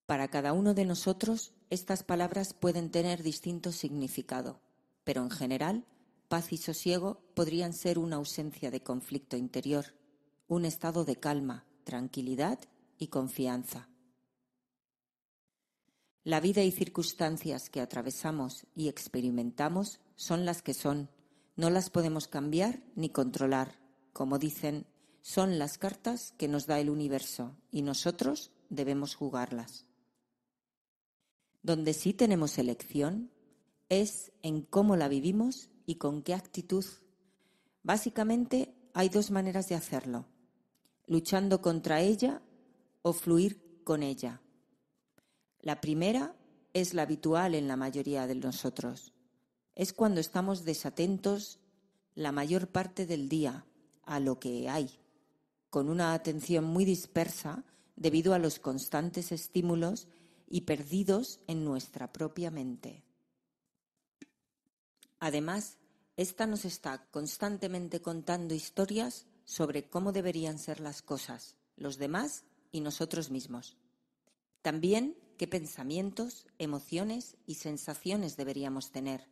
Para cada uno de nosotros, estas palabras pueden tener distinto significado, pero en general, paz y sosiego podrían ser una ausencia de conflicto interior, un estado de calma, tranquilidad y confianza. La vida y circunstancias que atravesamos y experimentamos son las que son. No las podemos cambiar ni controlar. Como dicen, son las cartas que nos da el universo y nosotros debemos jugarlas. Donde sí tenemos elección es en cómo la vivimos y con qué actitud. Básicamente hay dos maneras de hacerlo luchando contra ella o fluir con ella. La primera es la habitual en la mayoría de nosotros. Es cuando estamos desatentos la mayor parte del día a lo que hay, con una atención muy dispersa debido a los constantes estímulos y perdidos en nuestra propia mente. Además, esta nos está constantemente contando historias sobre cómo deberían ser las cosas, los demás y nosotros mismos. También qué pensamientos, emociones y sensaciones deberíamos tener.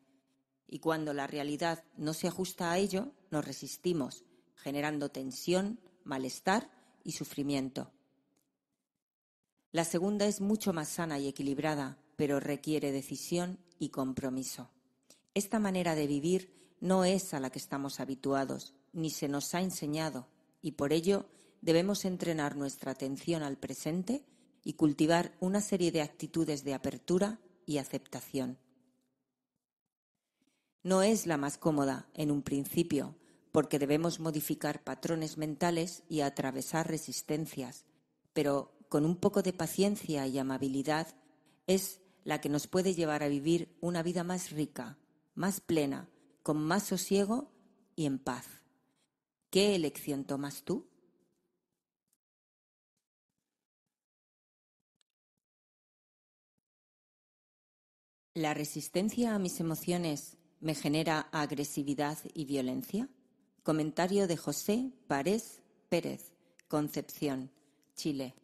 Y cuando la realidad no se ajusta a ello, nos resistimos, generando tensión, malestar y sufrimiento. La segunda es mucho más sana y equilibrada, pero requiere decisión y compromiso. Esta manera de vivir no es a la que estamos habituados ni se nos ha enseñado, y por ello debemos entrenar nuestra atención al presente y cultivar una serie de actitudes de apertura y aceptación. No es la más cómoda en un principio, porque debemos modificar patrones mentales y atravesar resistencias, pero con un poco de paciencia y amabilidad es la que nos puede llevar a vivir una vida más rica, más plena, con más sosiego y en paz. ¿Qué elección tomas tú? ¿La resistencia a mis emociones me genera agresividad y violencia? Comentario de José pérez Pérez, Concepción, Chile.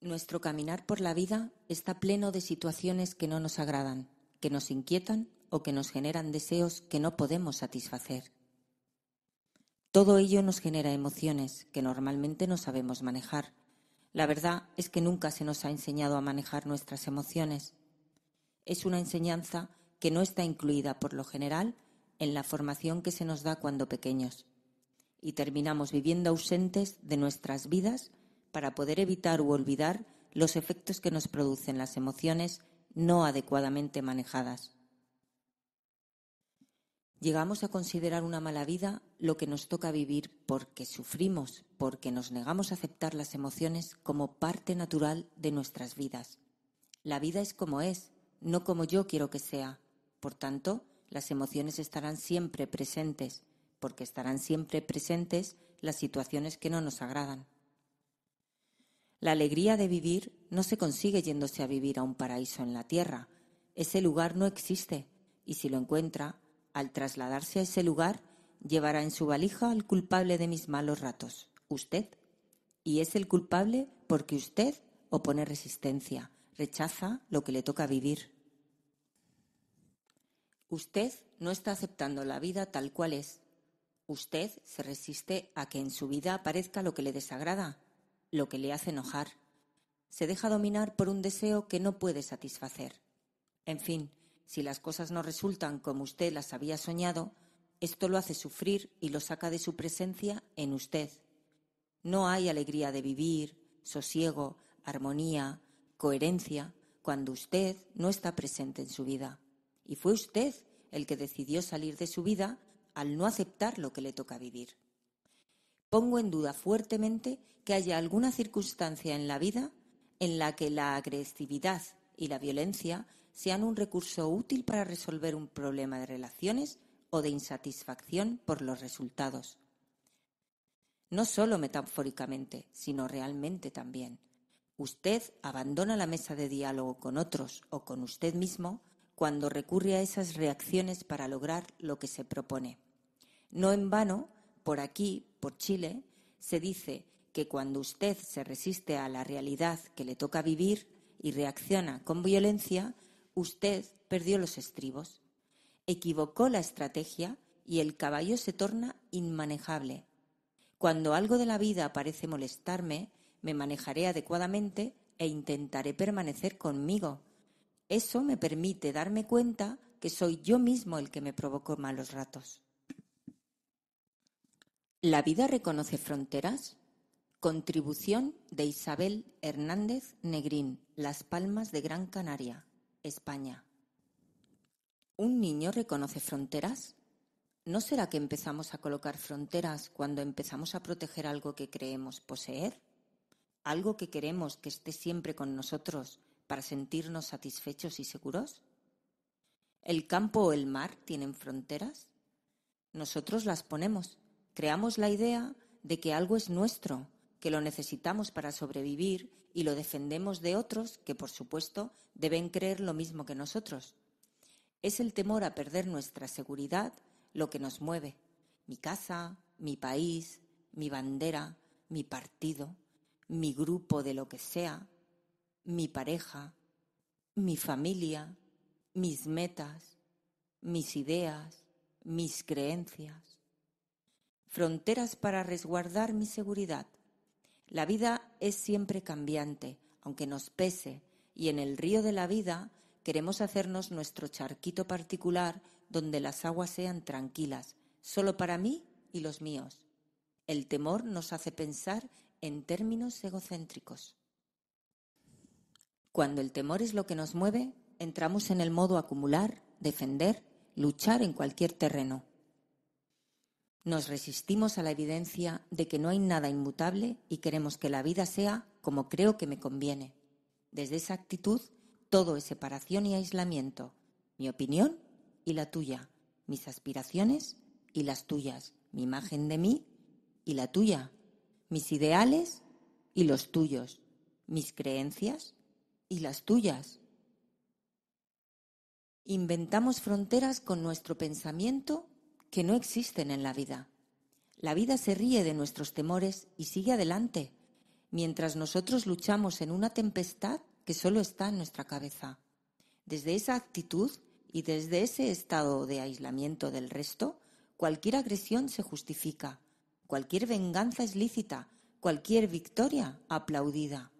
Nuestro caminar por la vida está pleno de situaciones que no nos agradan, que nos inquietan o que nos generan deseos que no podemos satisfacer. Todo ello nos genera emociones que normalmente no sabemos manejar. La verdad es que nunca se nos ha enseñado a manejar nuestras emociones. Es una enseñanza que no está incluida por lo general en la formación que se nos da cuando pequeños. Y terminamos viviendo ausentes de nuestras vidas para poder evitar u olvidar los efectos que nos producen las emociones no adecuadamente manejadas llegamos a considerar una mala vida lo que nos toca vivir porque sufrimos, porque nos negamos a aceptar las emociones como parte natural de nuestras vidas. La vida es como es, no como yo quiero que sea. Por tanto, las emociones estarán siempre presentes, porque estarán siempre presentes las situaciones que no nos agradan. La alegría de vivir no se consigue yéndose a vivir a un paraíso en la tierra. Ese lugar no existe, y si lo encuentra, al trasladarse a ese lugar, llevará en su valija al culpable de mis malos ratos, usted. Y es el culpable porque usted opone resistencia, rechaza lo que le toca vivir. Usted no está aceptando la vida tal cual es. Usted se resiste a que en su vida aparezca lo que le desagrada, lo que le hace enojar. Se deja dominar por un deseo que no puede satisfacer. En fin, si las cosas no resultan como usted las había soñado, esto lo hace sufrir y lo saca de su presencia en usted. No hay alegría de vivir, sosiego, armonía, coherencia, cuando usted no está presente en su vida. Y fue usted el que decidió salir de su vida al no aceptar lo que le toca vivir. Pongo en duda fuertemente que haya alguna circunstancia en la vida en la que la agresividad y la violencia sean un recurso útil para resolver un problema de relaciones o de insatisfacción por los resultados. No solo metafóricamente, sino realmente también. Usted abandona la mesa de diálogo con otros o con usted mismo cuando recurre a esas reacciones para lograr lo que se propone. No en vano, por aquí, por Chile, se dice que cuando usted se resiste a la realidad que le toca vivir y reacciona con violencia, usted perdió los estribos, equivocó la estrategia y el caballo se torna inmanejable. Cuando algo de la vida parece molestarme, me manejaré adecuadamente e intentaré permanecer conmigo. Eso me permite darme cuenta que soy yo mismo el que me provocó malos ratos. ¿La vida reconoce fronteras? Contribución de Isabel Hernández Negrín, Las Palmas de Gran Canaria. España. ¿Un niño reconoce fronteras? ¿No será que empezamos a colocar fronteras cuando empezamos a proteger algo que creemos poseer? ¿Algo que queremos que esté siempre con nosotros para sentirnos satisfechos y seguros? ¿El campo o el mar tienen fronteras? Nosotros las ponemos. Creamos la idea de que algo es nuestro, que lo necesitamos para sobrevivir y lo defendemos de otros que, por supuesto, deben creer lo mismo que nosotros. Es el temor a perder nuestra seguridad lo que nos mueve. Mi casa, mi país, mi bandera, mi partido, mi grupo de lo que sea, mi pareja, mi familia, mis metas, mis ideas, mis creencias. Fronteras para resguardar mi seguridad. La vida es siempre cambiante, aunque nos pese, y en el río de la vida queremos hacernos nuestro charquito particular donde las aguas sean tranquilas, solo para mí y los míos. El temor nos hace pensar en términos egocéntricos. Cuando el temor es lo que nos mueve, entramos en el modo acumular, defender, luchar en cualquier terreno. Nos resistimos a la evidencia de que no hay nada inmutable y queremos que la vida sea como creo que me conviene. Desde esa actitud, todo es separación y aislamiento. Mi opinión y la tuya, mis aspiraciones y las tuyas, mi imagen de mí y la tuya, mis ideales y los tuyos, mis creencias y las tuyas. Inventamos fronteras con nuestro pensamiento que no existen en la vida. La vida se ríe de nuestros temores y sigue adelante, mientras nosotros luchamos en una tempestad que solo está en nuestra cabeza. Desde esa actitud y desde ese estado de aislamiento del resto, cualquier agresión se justifica, cualquier venganza es lícita, cualquier victoria aplaudida.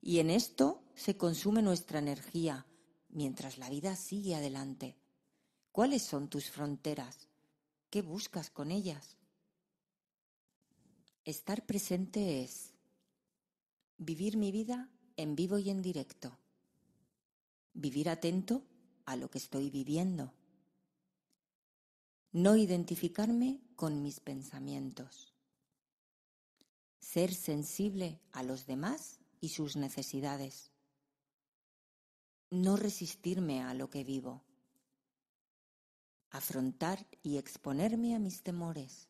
Y en esto se consume nuestra energía, mientras la vida sigue adelante. ¿Cuáles son tus fronteras? ¿Qué buscas con ellas? Estar presente es vivir mi vida en vivo y en directo, vivir atento a lo que estoy viviendo, no identificarme con mis pensamientos, ser sensible a los demás y sus necesidades, no resistirme a lo que vivo afrontar y exponerme a mis temores,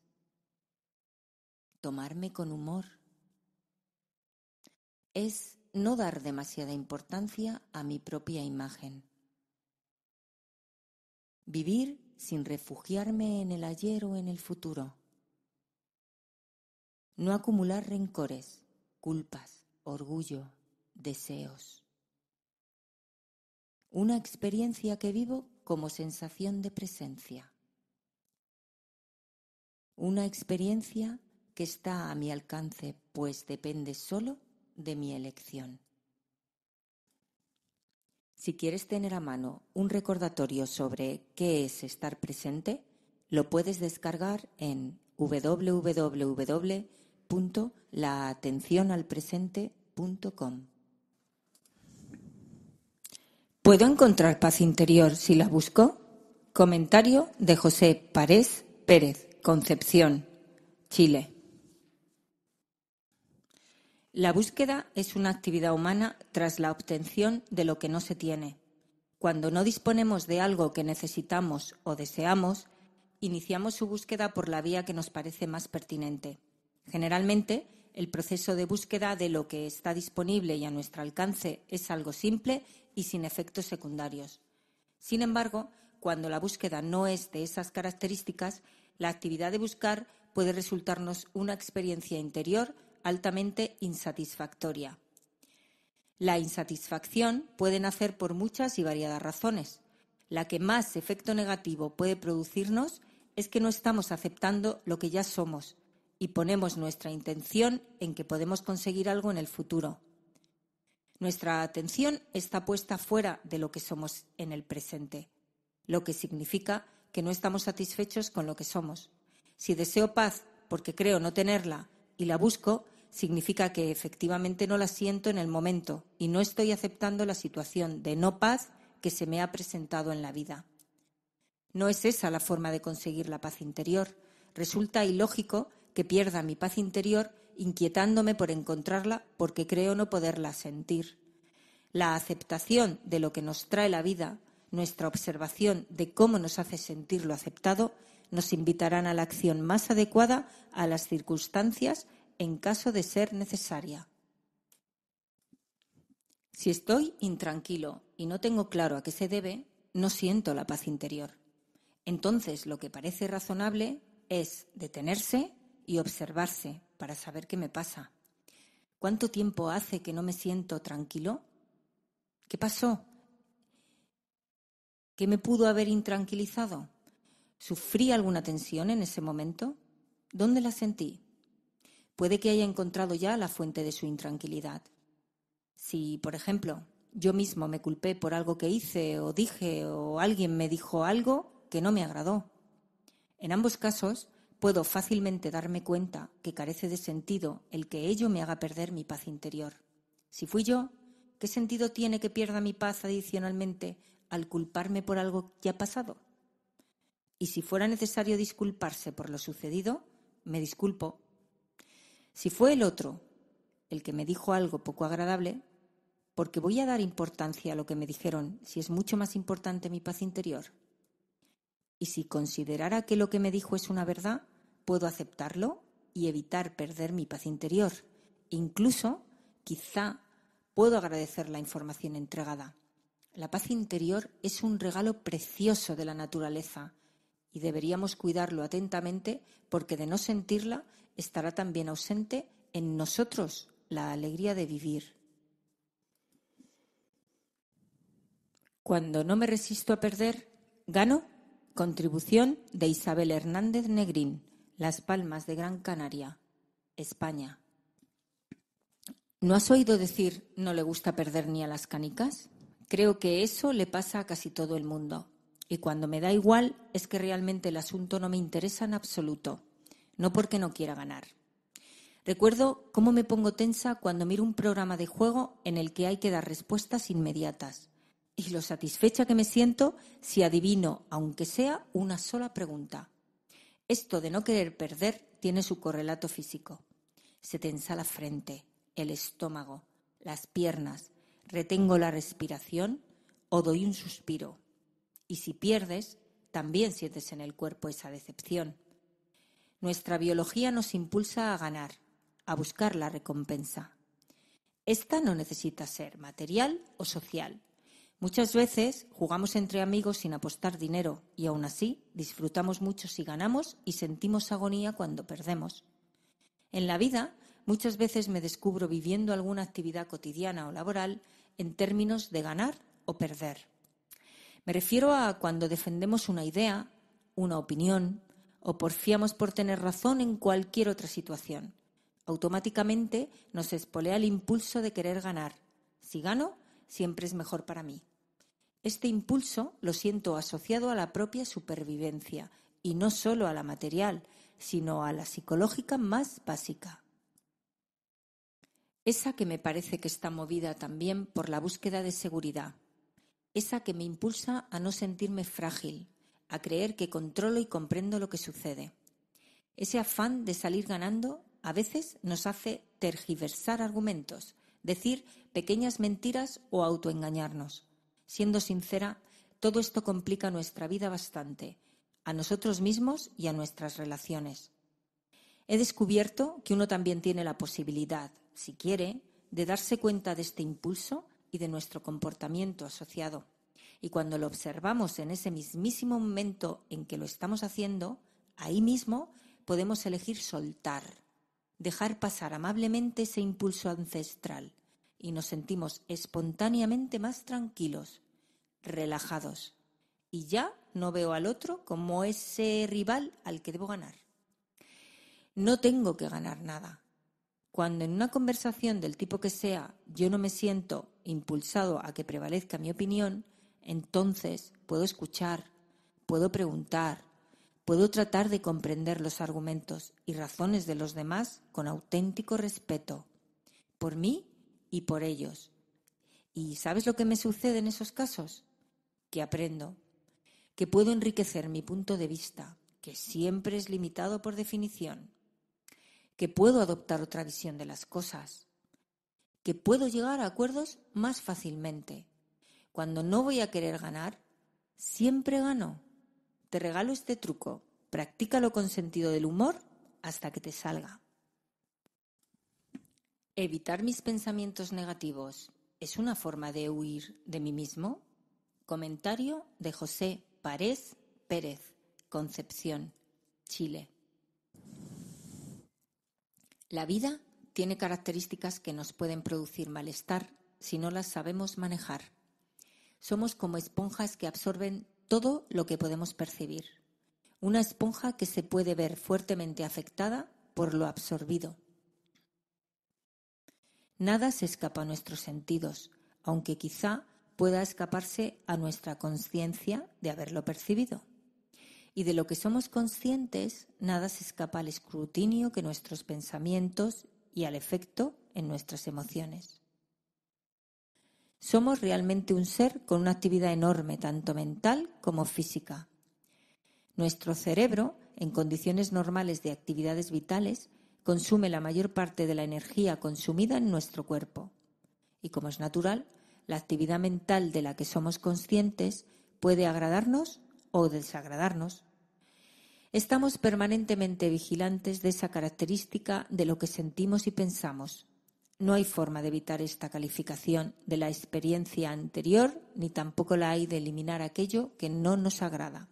tomarme con humor, es no dar demasiada importancia a mi propia imagen, vivir sin refugiarme en el ayer o en el futuro, no acumular rencores, culpas, orgullo, deseos. Una experiencia que vivo como sensación de presencia. Una experiencia que está a mi alcance, pues depende solo de mi elección. Si quieres tener a mano un recordatorio sobre qué es estar presente, lo puedes descargar en www.laatenciónalpresente.com. ¿Puedo encontrar paz interior si la busco? Comentario de José Parés Pérez, Concepción, Chile. La búsqueda es una actividad humana tras la obtención de lo que no se tiene. Cuando no disponemos de algo que necesitamos o deseamos, iniciamos su búsqueda por la vía que nos parece más pertinente. Generalmente, el proceso de búsqueda de lo que está disponible y a nuestro alcance es algo simple y sin efectos secundarios. Sin embargo, cuando la búsqueda no es de esas características, la actividad de buscar puede resultarnos una experiencia interior altamente insatisfactoria. La insatisfacción puede nacer por muchas y variadas razones. La que más efecto negativo puede producirnos es que no estamos aceptando lo que ya somos y ponemos nuestra intención en que podemos conseguir algo en el futuro. Nuestra atención está puesta fuera de lo que somos en el presente, lo que significa que no estamos satisfechos con lo que somos. Si deseo paz porque creo no tenerla y la busco, significa que efectivamente no la siento en el momento y no estoy aceptando la situación de no paz que se me ha presentado en la vida. No es esa la forma de conseguir la paz interior. Resulta ilógico que pierda mi paz interior, inquietándome por encontrarla porque creo no poderla sentir. La aceptación de lo que nos trae la vida, nuestra observación de cómo nos hace sentir lo aceptado, nos invitarán a la acción más adecuada a las circunstancias en caso de ser necesaria. Si estoy intranquilo y no tengo claro a qué se debe, no siento la paz interior. Entonces lo que parece razonable es detenerse, y observarse para saber qué me pasa. ¿Cuánto tiempo hace que no me siento tranquilo? ¿Qué pasó? ¿Qué me pudo haber intranquilizado? ¿Sufrí alguna tensión en ese momento? ¿Dónde la sentí? Puede que haya encontrado ya la fuente de su intranquilidad. Si, por ejemplo, yo mismo me culpé por algo que hice o dije o alguien me dijo algo que no me agradó. En ambos casos, puedo fácilmente darme cuenta que carece de sentido el que ello me haga perder mi paz interior. Si fui yo, ¿qué sentido tiene que pierda mi paz adicionalmente al culparme por algo que ha pasado? Y si fuera necesario disculparse por lo sucedido, me disculpo. Si fue el otro el que me dijo algo poco agradable, porque voy a dar importancia a lo que me dijeron si es mucho más importante mi paz interior y si considerara que lo que me dijo es una verdad, puedo aceptarlo y evitar perder mi paz interior. Incluso, quizá, puedo agradecer la información entregada. La paz interior es un regalo precioso de la naturaleza y deberíamos cuidarlo atentamente porque de no sentirla estará también ausente en nosotros la alegría de vivir. Cuando no me resisto a perder, gano Contribución de Isabel Hernández Negrín, Las Palmas de Gran Canaria, España. ¿No has oído decir no le gusta perder ni a las canicas? Creo que eso le pasa a casi todo el mundo. Y cuando me da igual es que realmente el asunto no me interesa en absoluto, no porque no quiera ganar. Recuerdo cómo me pongo tensa cuando miro un programa de juego en el que hay que dar respuestas inmediatas y lo satisfecha que me siento si adivino, aunque sea una sola pregunta. Esto de no querer perder tiene su correlato físico. Se tensa la frente, el estómago, las piernas, retengo la respiración o doy un suspiro. Y si pierdes, también sientes en el cuerpo esa decepción. Nuestra biología nos impulsa a ganar, a buscar la recompensa. Esta no necesita ser material o social, Muchas veces jugamos entre amigos sin apostar dinero y aun así disfrutamos mucho si ganamos y sentimos agonía cuando perdemos. En la vida, muchas veces me descubro viviendo alguna actividad cotidiana o laboral en términos de ganar o perder. Me refiero a cuando defendemos una idea, una opinión o porfiamos por tener razón en cualquier otra situación. Automáticamente nos espolea el impulso de querer ganar. Si gano, siempre es mejor para mí. Este impulso lo siento asociado a la propia supervivencia, y no solo a la material, sino a la psicológica más básica. Esa que me parece que está movida también por la búsqueda de seguridad. Esa que me impulsa a no sentirme frágil, a creer que controlo y comprendo lo que sucede. Ese afán de salir ganando a veces nos hace tergiversar argumentos, decir pequeñas mentiras o autoengañarnos. Siendo sincera, todo esto complica nuestra vida bastante, a nosotros mismos y a nuestras relaciones. He descubierto que uno también tiene la posibilidad, si quiere, de darse cuenta de este impulso y de nuestro comportamiento asociado. Y cuando lo observamos en ese mismísimo momento en que lo estamos haciendo, ahí mismo podemos elegir soltar, dejar pasar amablemente ese impulso ancestral, y nos sentimos espontáneamente más tranquilos, relajados. Y ya no veo al otro como ese rival al que debo ganar. No tengo que ganar nada. Cuando en una conversación del tipo que sea yo no me siento impulsado a que prevalezca mi opinión, entonces puedo escuchar, puedo preguntar, puedo tratar de comprender los argumentos y razones de los demás con auténtico respeto. Por mí y por ellos. ¿Y sabes lo que me sucede en esos casos? Que aprendo, que puedo enriquecer mi punto de vista, que siempre es limitado por definición, que puedo adoptar otra visión de las cosas, que puedo llegar a acuerdos más fácilmente. Cuando no voy a querer ganar, siempre gano. Te regalo este truco, practícalo con sentido del humor hasta que te salga. ¿Evitar mis pensamientos negativos es una forma de huir de mí mismo? Comentario de José pérez Pérez, Concepción, Chile. La vida tiene características que nos pueden producir malestar si no las sabemos manejar. Somos como esponjas que absorben todo lo que podemos percibir. Una esponja que se puede ver fuertemente afectada por lo absorbido Nada se escapa a nuestros sentidos, aunque quizá pueda escaparse a nuestra conciencia de haberlo percibido. Y de lo que somos conscientes, nada se escapa al escrutinio que nuestros pensamientos y al efecto en nuestras emociones. Somos realmente un ser con una actividad enorme, tanto mental como física. Nuestro cerebro, en condiciones normales de actividades vitales, consume la mayor parte de la energía consumida en nuestro cuerpo. Y como es natural, la actividad mental de la que somos conscientes puede agradarnos o desagradarnos. Estamos permanentemente vigilantes de esa característica de lo que sentimos y pensamos. No hay forma de evitar esta calificación de la experiencia anterior, ni tampoco la hay de eliminar aquello que no nos agrada.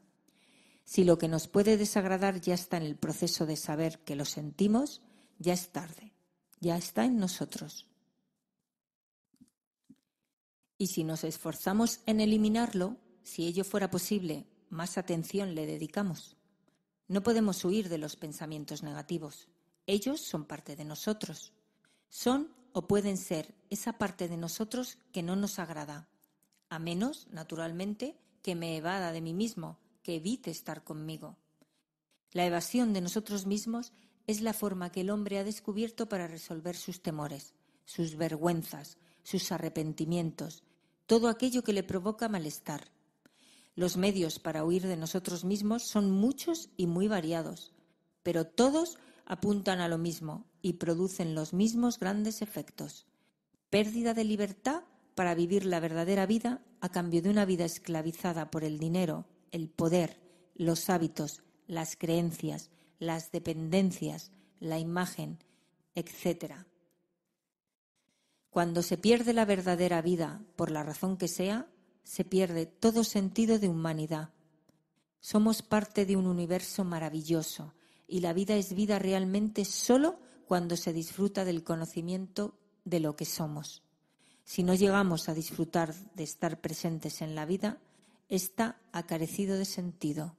Si lo que nos puede desagradar ya está en el proceso de saber que lo sentimos, ya es tarde, ya está en nosotros. Y si nos esforzamos en eliminarlo, si ello fuera posible, más atención le dedicamos. No podemos huir de los pensamientos negativos. Ellos son parte de nosotros. Son o pueden ser esa parte de nosotros que no nos agrada. A menos, naturalmente, que me evada de mí mismo, que evite estar conmigo. La evasión de nosotros mismos es la forma que el hombre ha descubierto para resolver sus temores, sus vergüenzas, sus arrepentimientos, todo aquello que le provoca malestar. Los medios para huir de nosotros mismos son muchos y muy variados, pero todos apuntan a lo mismo y producen los mismos grandes efectos. Pérdida de libertad para vivir la verdadera vida a cambio de una vida esclavizada por el dinero, el poder, los hábitos, las creencias, las dependencias, la imagen, etc. Cuando se pierde la verdadera vida, por la razón que sea, se pierde todo sentido de humanidad. Somos parte de un universo maravilloso y la vida es vida realmente solo cuando se disfruta del conocimiento de lo que somos. Si no llegamos a disfrutar de estar presentes en la vida, está acarecido de sentido.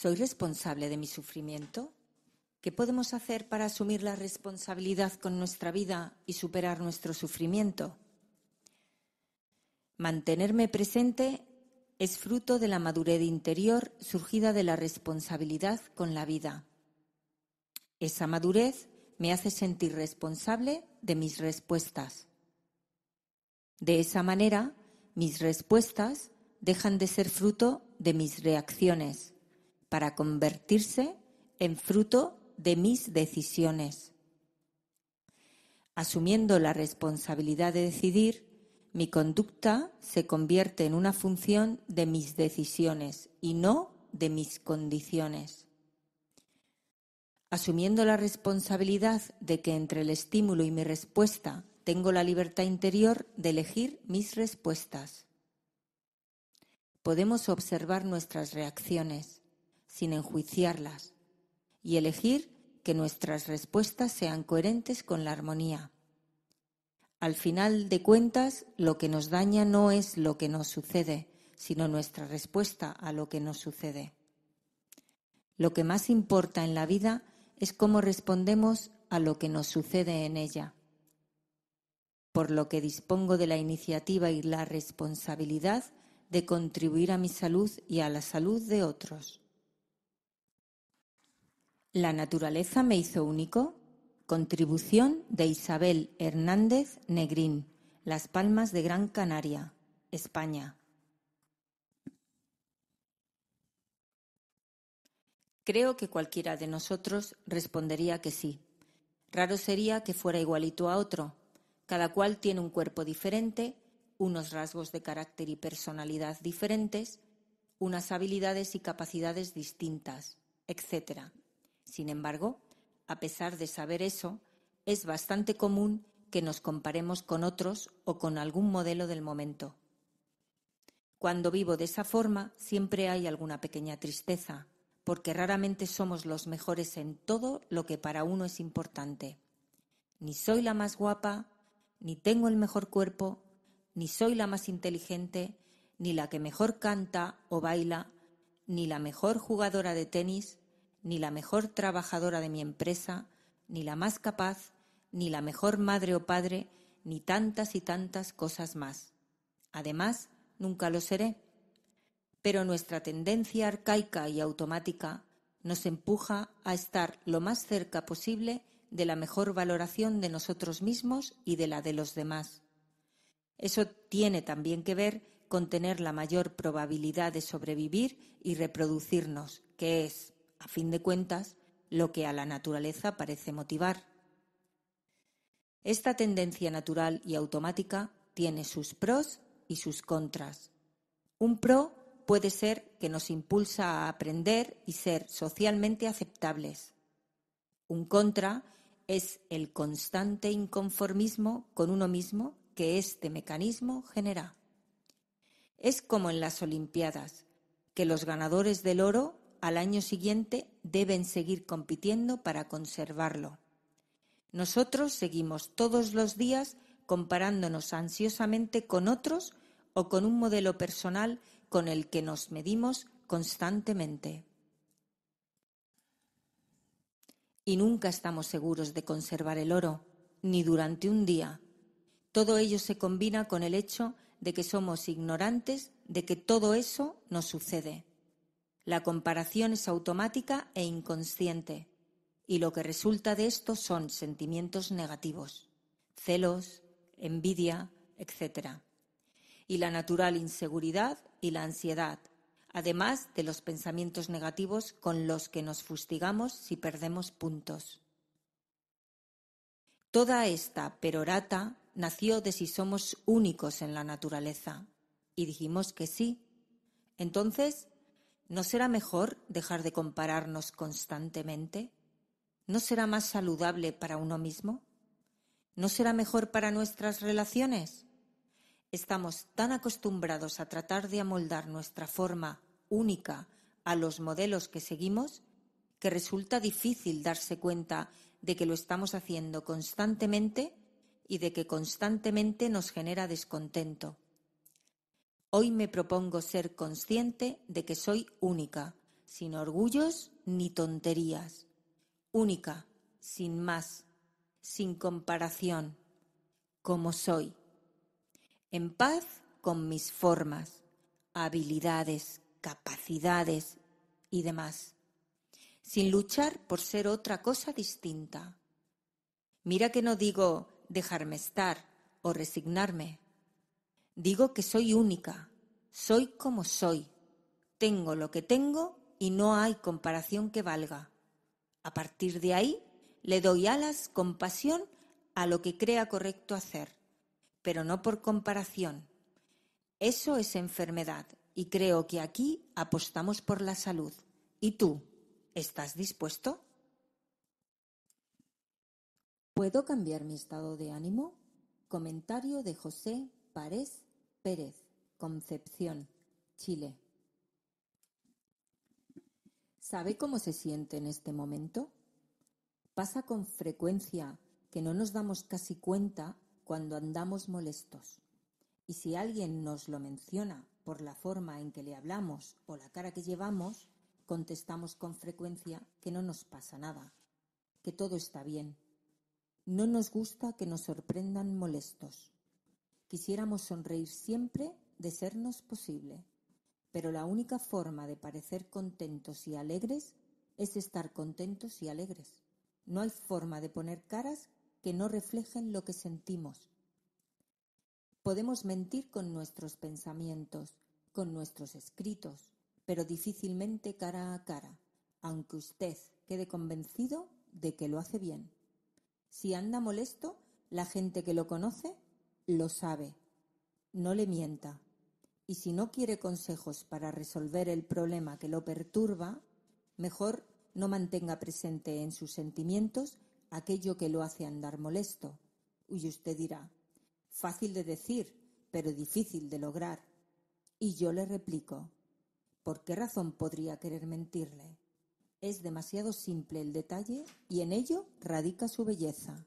¿Soy responsable de mi sufrimiento? ¿Qué podemos hacer para asumir la responsabilidad con nuestra vida y superar nuestro sufrimiento? Mantenerme presente es fruto de la madurez interior surgida de la responsabilidad con la vida. Esa madurez me hace sentir responsable de mis respuestas. De esa manera, mis respuestas dejan de ser fruto de mis reacciones para convertirse en fruto de mis decisiones. Asumiendo la responsabilidad de decidir, mi conducta se convierte en una función de mis decisiones y no de mis condiciones. Asumiendo la responsabilidad de que entre el estímulo y mi respuesta tengo la libertad interior de elegir mis respuestas. Podemos observar nuestras reacciones sin enjuiciarlas y elegir que nuestras respuestas sean coherentes con la armonía. Al final de cuentas, lo que nos daña no es lo que nos sucede, sino nuestra respuesta a lo que nos sucede. Lo que más importa en la vida es cómo respondemos a lo que nos sucede en ella. Por lo que dispongo de la iniciativa y la responsabilidad de contribuir a mi salud y a la salud de otros. La naturaleza me hizo único. Contribución de Isabel Hernández Negrín, Las Palmas de Gran Canaria, España. Creo que cualquiera de nosotros respondería que sí. Raro sería que fuera igualito a otro. Cada cual tiene un cuerpo diferente, unos rasgos de carácter y personalidad diferentes, unas habilidades y capacidades distintas, etc., sin embargo, a pesar de saber eso, es bastante común que nos comparemos con otros o con algún modelo del momento. Cuando vivo de esa forma, siempre hay alguna pequeña tristeza, porque raramente somos los mejores en todo lo que para uno es importante. Ni soy la más guapa, ni tengo el mejor cuerpo, ni soy la más inteligente, ni la que mejor canta o baila, ni la mejor jugadora de tenis, ni la mejor trabajadora de mi empresa, ni la más capaz, ni la mejor madre o padre, ni tantas y tantas cosas más. Además, nunca lo seré. Pero nuestra tendencia arcaica y automática nos empuja a estar lo más cerca posible de la mejor valoración de nosotros mismos y de la de los demás. Eso tiene también que ver con tener la mayor probabilidad de sobrevivir y reproducirnos, que es a fin de cuentas, lo que a la naturaleza parece motivar. Esta tendencia natural y automática tiene sus pros y sus contras. Un pro puede ser que nos impulsa a aprender y ser socialmente aceptables. Un contra es el constante inconformismo con uno mismo que este mecanismo genera. Es como en las Olimpiadas, que los ganadores del oro al año siguiente deben seguir compitiendo para conservarlo. Nosotros seguimos todos los días comparándonos ansiosamente con otros o con un modelo personal con el que nos medimos constantemente. Y nunca estamos seguros de conservar el oro, ni durante un día. Todo ello se combina con el hecho de que somos ignorantes de que todo eso nos sucede la comparación es automática e inconsciente, y lo que resulta de esto son sentimientos negativos, celos, envidia, etc. Y la natural inseguridad y la ansiedad, además de los pensamientos negativos con los que nos fustigamos si perdemos puntos. Toda esta perorata nació de si somos únicos en la naturaleza. Y dijimos que sí. Entonces, ¿No será mejor dejar de compararnos constantemente? ¿No será más saludable para uno mismo? ¿No será mejor para nuestras relaciones? Estamos tan acostumbrados a tratar de amoldar nuestra forma única a los modelos que seguimos que resulta difícil darse cuenta de que lo estamos haciendo constantemente y de que constantemente nos genera descontento. Hoy me propongo ser consciente de que soy única, sin orgullos ni tonterías. Única, sin más, sin comparación, como soy. En paz con mis formas, habilidades, capacidades y demás. Sin luchar por ser otra cosa distinta. Mira que no digo dejarme estar o resignarme. Digo que soy única, soy como soy, tengo lo que tengo y no hay comparación que valga. A partir de ahí, le doy alas con pasión a lo que crea correcto hacer, pero no por comparación. Eso es enfermedad y creo que aquí apostamos por la salud. ¿Y tú? ¿Estás dispuesto? ¿Puedo cambiar mi estado de ánimo? Comentario de José Párez Pérez, Concepción, Chile. ¿Sabe cómo se siente en este momento? Pasa con frecuencia que no nos damos casi cuenta cuando andamos molestos. Y si alguien nos lo menciona por la forma en que le hablamos o la cara que llevamos, contestamos con frecuencia que no nos pasa nada, que todo está bien. No nos gusta que nos sorprendan molestos. Quisiéramos sonreír siempre de sernos posible, pero la única forma de parecer contentos y alegres es estar contentos y alegres. No hay forma de poner caras que no reflejen lo que sentimos. Podemos mentir con nuestros pensamientos, con nuestros escritos, pero difícilmente cara a cara, aunque usted quede convencido de que lo hace bien. Si anda molesto, la gente que lo conoce lo sabe. No le mienta. Y si no quiere consejos para resolver el problema que lo perturba, mejor no mantenga presente en sus sentimientos aquello que lo hace andar molesto. Y usted dirá, fácil de decir, pero difícil de lograr. Y yo le replico, ¿por qué razón podría querer mentirle? Es demasiado simple el detalle y en ello radica su belleza.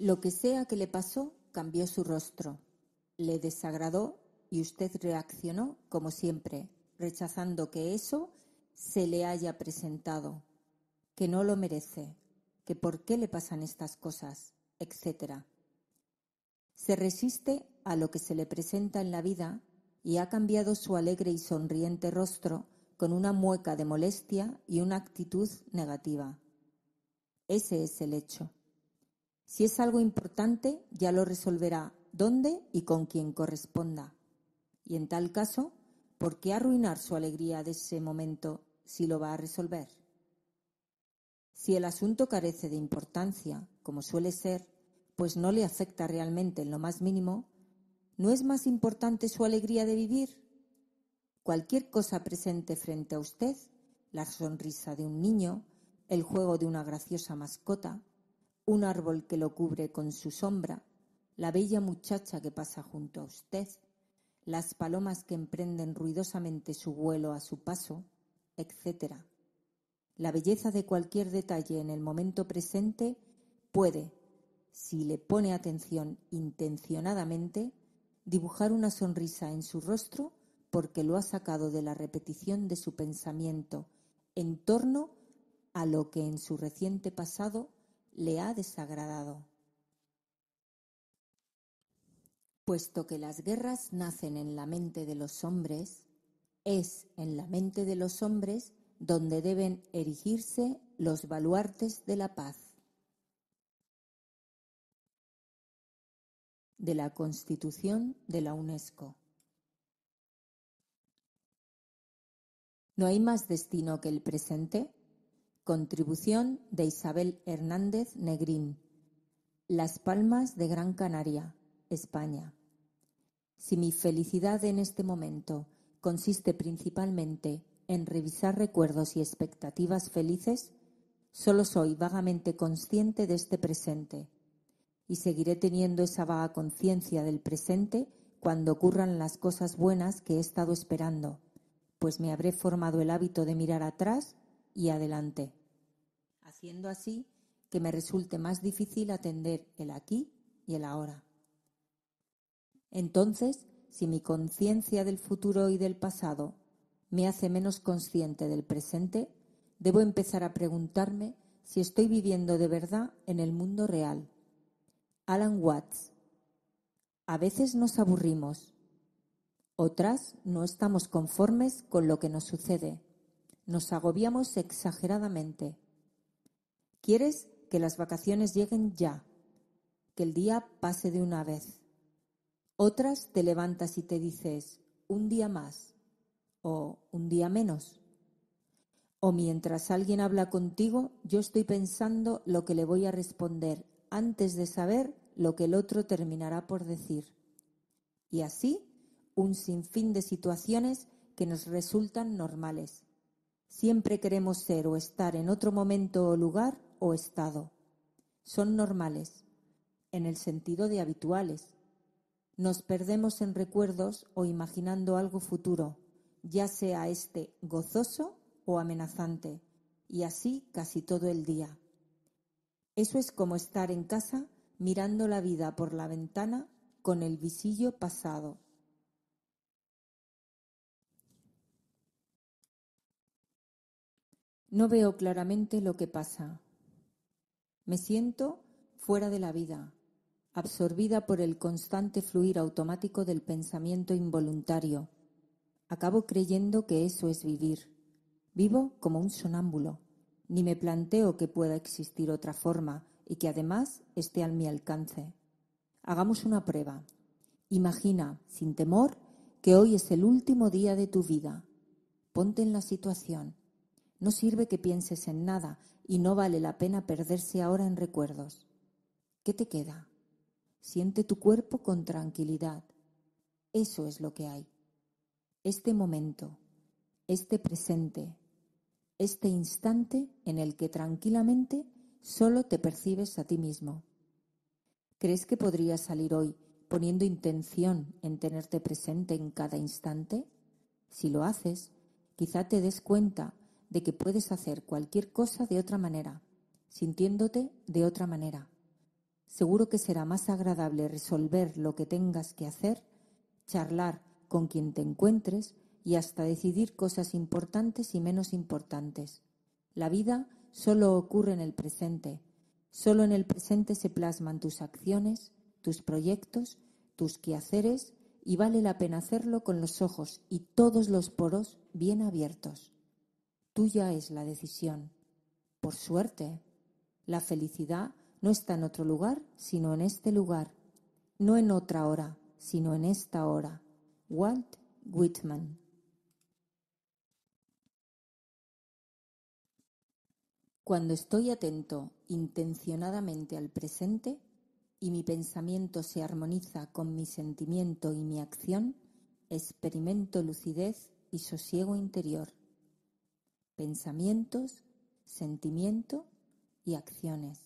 Lo que sea que le pasó cambió su rostro, le desagradó y usted reaccionó como siempre, rechazando que eso se le haya presentado, que no lo merece, que por qué le pasan estas cosas, etc. Se resiste a lo que se le presenta en la vida y ha cambiado su alegre y sonriente rostro con una mueca de molestia y una actitud negativa. Ese es el hecho. Si es algo importante, ya lo resolverá dónde y con quien corresponda. Y en tal caso, ¿por qué arruinar su alegría de ese momento si lo va a resolver? Si el asunto carece de importancia, como suele ser, pues no le afecta realmente en lo más mínimo, ¿no es más importante su alegría de vivir? Cualquier cosa presente frente a usted, la sonrisa de un niño, el juego de una graciosa mascota, un árbol que lo cubre con su sombra, la bella muchacha que pasa junto a usted, las palomas que emprenden ruidosamente su vuelo a su paso, etc. La belleza de cualquier detalle en el momento presente puede, si le pone atención intencionadamente, dibujar una sonrisa en su rostro porque lo ha sacado de la repetición de su pensamiento en torno a lo que en su reciente pasado le ha desagradado. Puesto que las guerras nacen en la mente de los hombres, es en la mente de los hombres donde deben erigirse los baluartes de la paz, de la Constitución de la UNESCO. No hay más destino que el presente Contribución de Isabel Hernández Negrín. Las Palmas de Gran Canaria, España. Si mi felicidad en este momento consiste principalmente en revisar recuerdos y expectativas felices, solo soy vagamente consciente de este presente y seguiré teniendo esa vaga conciencia del presente cuando ocurran las cosas buenas que he estado esperando, pues me habré formado el hábito de mirar atrás y adelante haciendo así que me resulte más difícil atender el aquí y el ahora. Entonces, si mi conciencia del futuro y del pasado me hace menos consciente del presente, debo empezar a preguntarme si estoy viviendo de verdad en el mundo real. Alan Watts. A veces nos aburrimos, otras no estamos conformes con lo que nos sucede, nos agobiamos exageradamente Quieres que las vacaciones lleguen ya, que el día pase de una vez. Otras te levantas y te dices, un día más o un día menos. O mientras alguien habla contigo, yo estoy pensando lo que le voy a responder antes de saber lo que el otro terminará por decir. Y así, un sinfín de situaciones que nos resultan normales. Siempre queremos ser o estar en otro momento o lugar o estado. Son normales, en el sentido de habituales. Nos perdemos en recuerdos o imaginando algo futuro, ya sea este gozoso o amenazante, y así casi todo el día. Eso es como estar en casa mirando la vida por la ventana con el visillo pasado. No veo claramente lo que pasa. Me siento fuera de la vida, absorbida por el constante fluir automático del pensamiento involuntario. Acabo creyendo que eso es vivir. Vivo como un sonámbulo. Ni me planteo que pueda existir otra forma y que además esté al mi alcance. Hagamos una prueba. Imagina, sin temor, que hoy es el último día de tu vida. Ponte en la situación. No sirve que pienses en nada, y no vale la pena perderse ahora en recuerdos. ¿Qué te queda? Siente tu cuerpo con tranquilidad. Eso es lo que hay. Este momento, este presente, este instante en el que tranquilamente solo te percibes a ti mismo. ¿Crees que podrías salir hoy poniendo intención en tenerte presente en cada instante? Si lo haces, quizá te des cuenta de que puedes hacer cualquier cosa de otra manera, sintiéndote de otra manera. Seguro que será más agradable resolver lo que tengas que hacer, charlar con quien te encuentres y hasta decidir cosas importantes y menos importantes. La vida solo ocurre en el presente. Solo en el presente se plasman tus acciones, tus proyectos, tus quehaceres y vale la pena hacerlo con los ojos y todos los poros bien abiertos. Tuya es la decisión. Por suerte, la felicidad no está en otro lugar, sino en este lugar. No en otra hora, sino en esta hora. Walt Whitman. Cuando estoy atento intencionadamente al presente y mi pensamiento se armoniza con mi sentimiento y mi acción, experimento lucidez y sosiego interior pensamientos, sentimiento y acciones.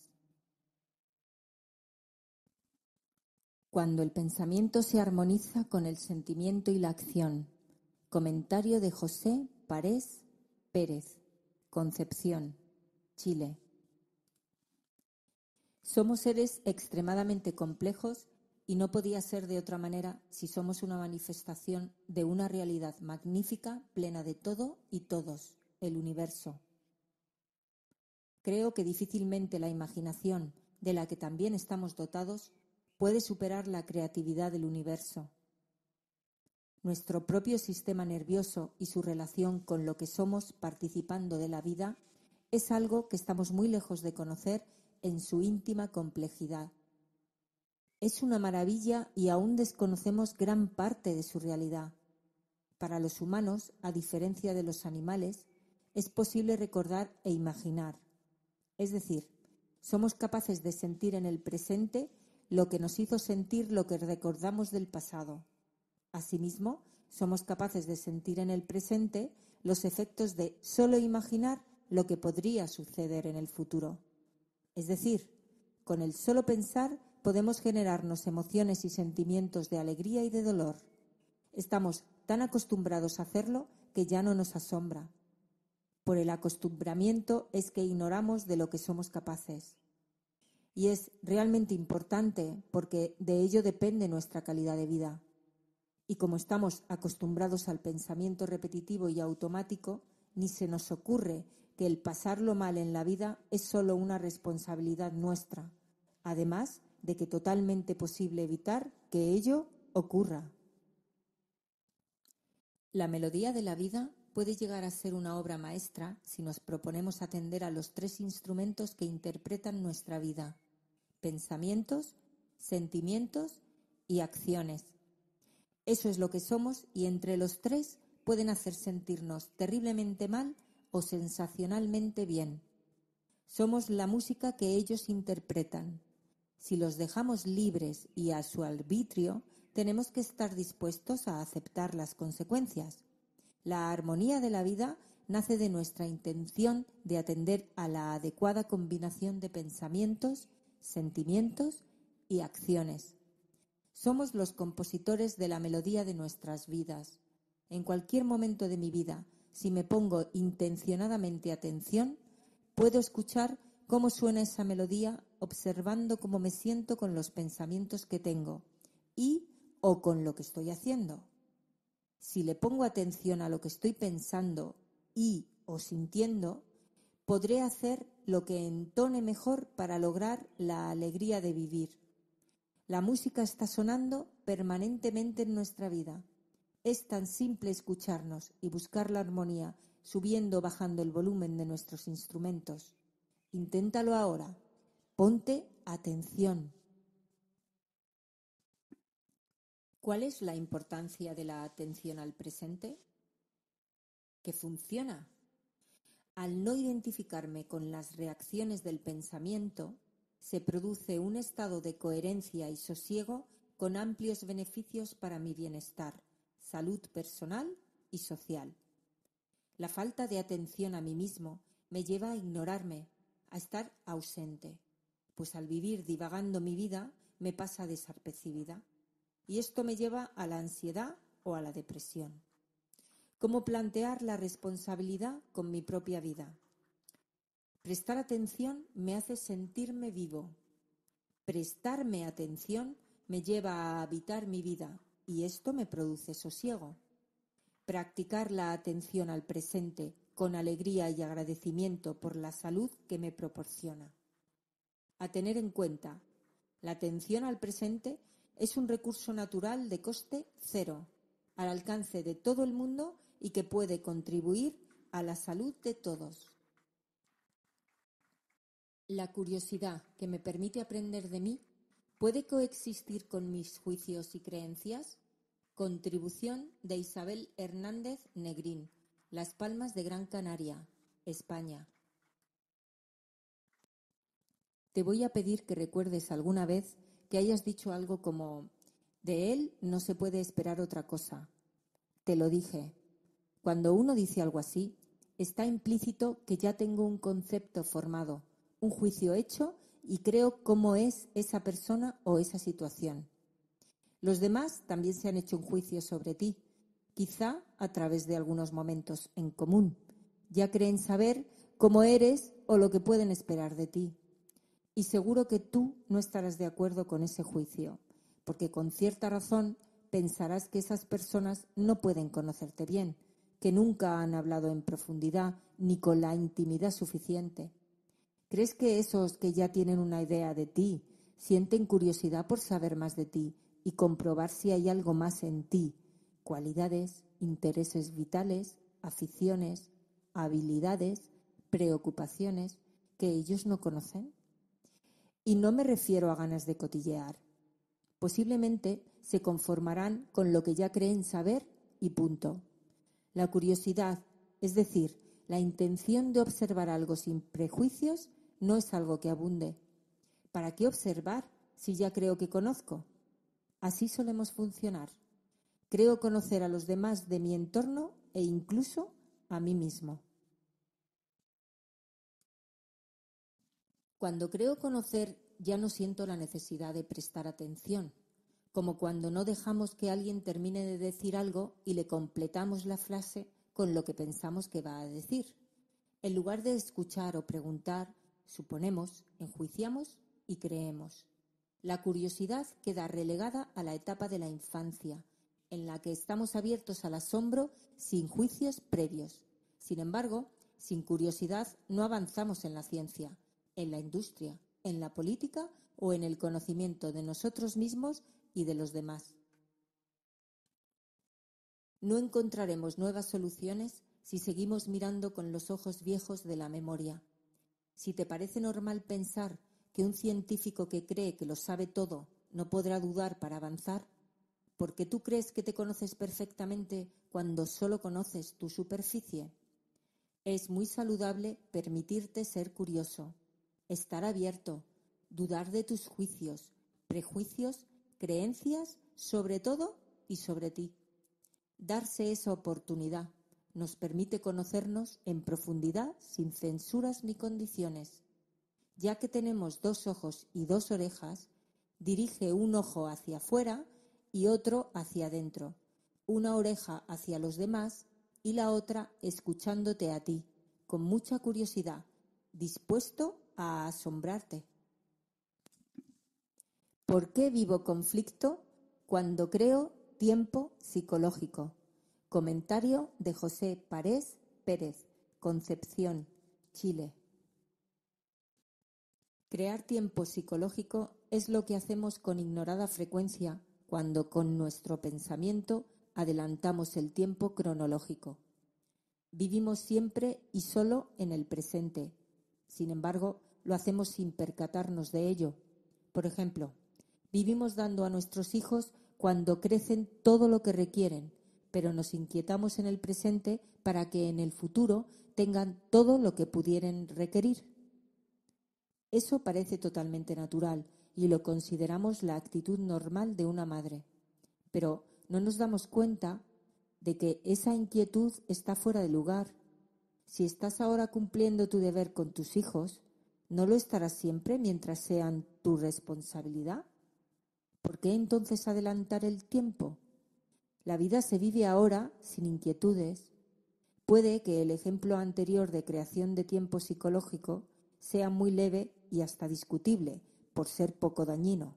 Cuando el pensamiento se armoniza con el sentimiento y la acción. Comentario de José Parés Pérez, Concepción, Chile. Somos seres extremadamente complejos y no podía ser de otra manera si somos una manifestación de una realidad magnífica, plena de todo y todos, el universo. Creo que difícilmente la imaginación, de la que también estamos dotados, puede superar la creatividad del universo. Nuestro propio sistema nervioso y su relación con lo que somos participando de la vida es algo que estamos muy lejos de conocer en su íntima complejidad. Es una maravilla y aún desconocemos gran parte de su realidad. Para los humanos, a diferencia de los animales, es posible recordar e imaginar. Es decir, somos capaces de sentir en el presente lo que nos hizo sentir lo que recordamos del pasado. Asimismo, somos capaces de sentir en el presente los efectos de solo imaginar lo que podría suceder en el futuro. Es decir, con el solo pensar podemos generarnos emociones y sentimientos de alegría y de dolor. Estamos tan acostumbrados a hacerlo que ya no nos asombra, por el acostumbramiento es que ignoramos de lo que somos capaces. Y es realmente importante porque de ello depende nuestra calidad de vida. Y como estamos acostumbrados al pensamiento repetitivo y automático, ni se nos ocurre que el pasarlo mal en la vida es solo una responsabilidad nuestra, además de que totalmente posible evitar que ello ocurra. La melodía de la vida puede llegar a ser una obra maestra si nos proponemos atender a los tres instrumentos que interpretan nuestra vida, pensamientos, sentimientos y acciones. Eso es lo que somos y entre los tres pueden hacer sentirnos terriblemente mal o sensacionalmente bien. Somos la música que ellos interpretan. Si los dejamos libres y a su arbitrio, tenemos que estar dispuestos a aceptar las consecuencias. La armonía de la vida nace de nuestra intención de atender a la adecuada combinación de pensamientos, sentimientos y acciones. Somos los compositores de la melodía de nuestras vidas. En cualquier momento de mi vida, si me pongo intencionadamente atención, puedo escuchar cómo suena esa melodía observando cómo me siento con los pensamientos que tengo y o con lo que estoy haciendo si le pongo atención a lo que estoy pensando y o sintiendo, podré hacer lo que entone mejor para lograr la alegría de vivir. La música está sonando permanentemente en nuestra vida. Es tan simple escucharnos y buscar la armonía subiendo o bajando el volumen de nuestros instrumentos. Inténtalo ahora. Ponte atención. ¿Cuál es la importancia de la atención al presente? Que funciona. Al no identificarme con las reacciones del pensamiento, se produce un estado de coherencia y sosiego con amplios beneficios para mi bienestar, salud personal y social. La falta de atención a mí mismo me lleva a ignorarme, a estar ausente, pues al vivir divagando mi vida me pasa desapercibida y esto me lleva a la ansiedad o a la depresión. ¿Cómo plantear la responsabilidad con mi propia vida? Prestar atención me hace sentirme vivo. Prestarme atención me lleva a habitar mi vida y esto me produce sosiego. Practicar la atención al presente con alegría y agradecimiento por la salud que me proporciona. A tener en cuenta, la atención al presente es un recurso natural de coste cero, al alcance de todo el mundo y que puede contribuir a la salud de todos. La curiosidad que me permite aprender de mí puede coexistir con mis juicios y creencias. Contribución de Isabel Hernández Negrín, Las Palmas de Gran Canaria, España. Te voy a pedir que recuerdes alguna vez que hayas dicho algo como, de él no se puede esperar otra cosa. Te lo dije. Cuando uno dice algo así, está implícito que ya tengo un concepto formado, un juicio hecho y creo cómo es esa persona o esa situación. Los demás también se han hecho un juicio sobre ti, quizá a través de algunos momentos en común. Ya creen saber cómo eres o lo que pueden esperar de ti. Y seguro que tú no estarás de acuerdo con ese juicio, porque con cierta razón pensarás que esas personas no pueden conocerte bien, que nunca han hablado en profundidad ni con la intimidad suficiente. ¿Crees que esos que ya tienen una idea de ti sienten curiosidad por saber más de ti y comprobar si hay algo más en ti, cualidades, intereses vitales, aficiones, habilidades, preocupaciones que ellos no conocen? Y no me refiero a ganas de cotillear. Posiblemente se conformarán con lo que ya creen saber y punto. La curiosidad, es decir, la intención de observar algo sin prejuicios, no es algo que abunde. ¿Para qué observar si ya creo que conozco? Así solemos funcionar. Creo conocer a los demás de mi entorno e incluso a mí mismo. Cuando creo conocer, ya no siento la necesidad de prestar atención, como cuando no dejamos que alguien termine de decir algo y le completamos la frase con lo que pensamos que va a decir. En lugar de escuchar o preguntar, suponemos, enjuiciamos y creemos. La curiosidad queda relegada a la etapa de la infancia, en la que estamos abiertos al asombro sin juicios previos. Sin embargo, sin curiosidad no avanzamos en la ciencia, en la industria, en la política o en el conocimiento de nosotros mismos y de los demás. No encontraremos nuevas soluciones si seguimos mirando con los ojos viejos de la memoria. Si te parece normal pensar que un científico que cree que lo sabe todo no podrá dudar para avanzar, porque tú crees que te conoces perfectamente cuando solo conoces tu superficie. Es muy saludable permitirte ser curioso, estar abierto, dudar de tus juicios, prejuicios, creencias, sobre todo y sobre ti. Darse esa oportunidad nos permite conocernos en profundidad sin censuras ni condiciones. Ya que tenemos dos ojos y dos orejas, dirige un ojo hacia afuera y otro hacia adentro, una oreja hacia los demás y la otra escuchándote a ti, con mucha curiosidad, dispuesto a asombrarte. ¿Por qué vivo conflicto cuando creo tiempo psicológico? Comentario de José Parés Pérez, Concepción, Chile. Crear tiempo psicológico es lo que hacemos con ignorada frecuencia cuando con nuestro pensamiento adelantamos el tiempo cronológico. Vivimos siempre y solo en el presente, sin embargo, lo hacemos sin percatarnos de ello. Por ejemplo, vivimos dando a nuestros hijos cuando crecen todo lo que requieren, pero nos inquietamos en el presente para que en el futuro tengan todo lo que pudieran requerir. Eso parece totalmente natural y lo consideramos la actitud normal de una madre, pero no nos damos cuenta de que esa inquietud está fuera de lugar si estás ahora cumpliendo tu deber con tus hijos, ¿no lo estarás siempre mientras sean tu responsabilidad? ¿Por qué entonces adelantar el tiempo? La vida se vive ahora sin inquietudes. Puede que el ejemplo anterior de creación de tiempo psicológico sea muy leve y hasta discutible, por ser poco dañino.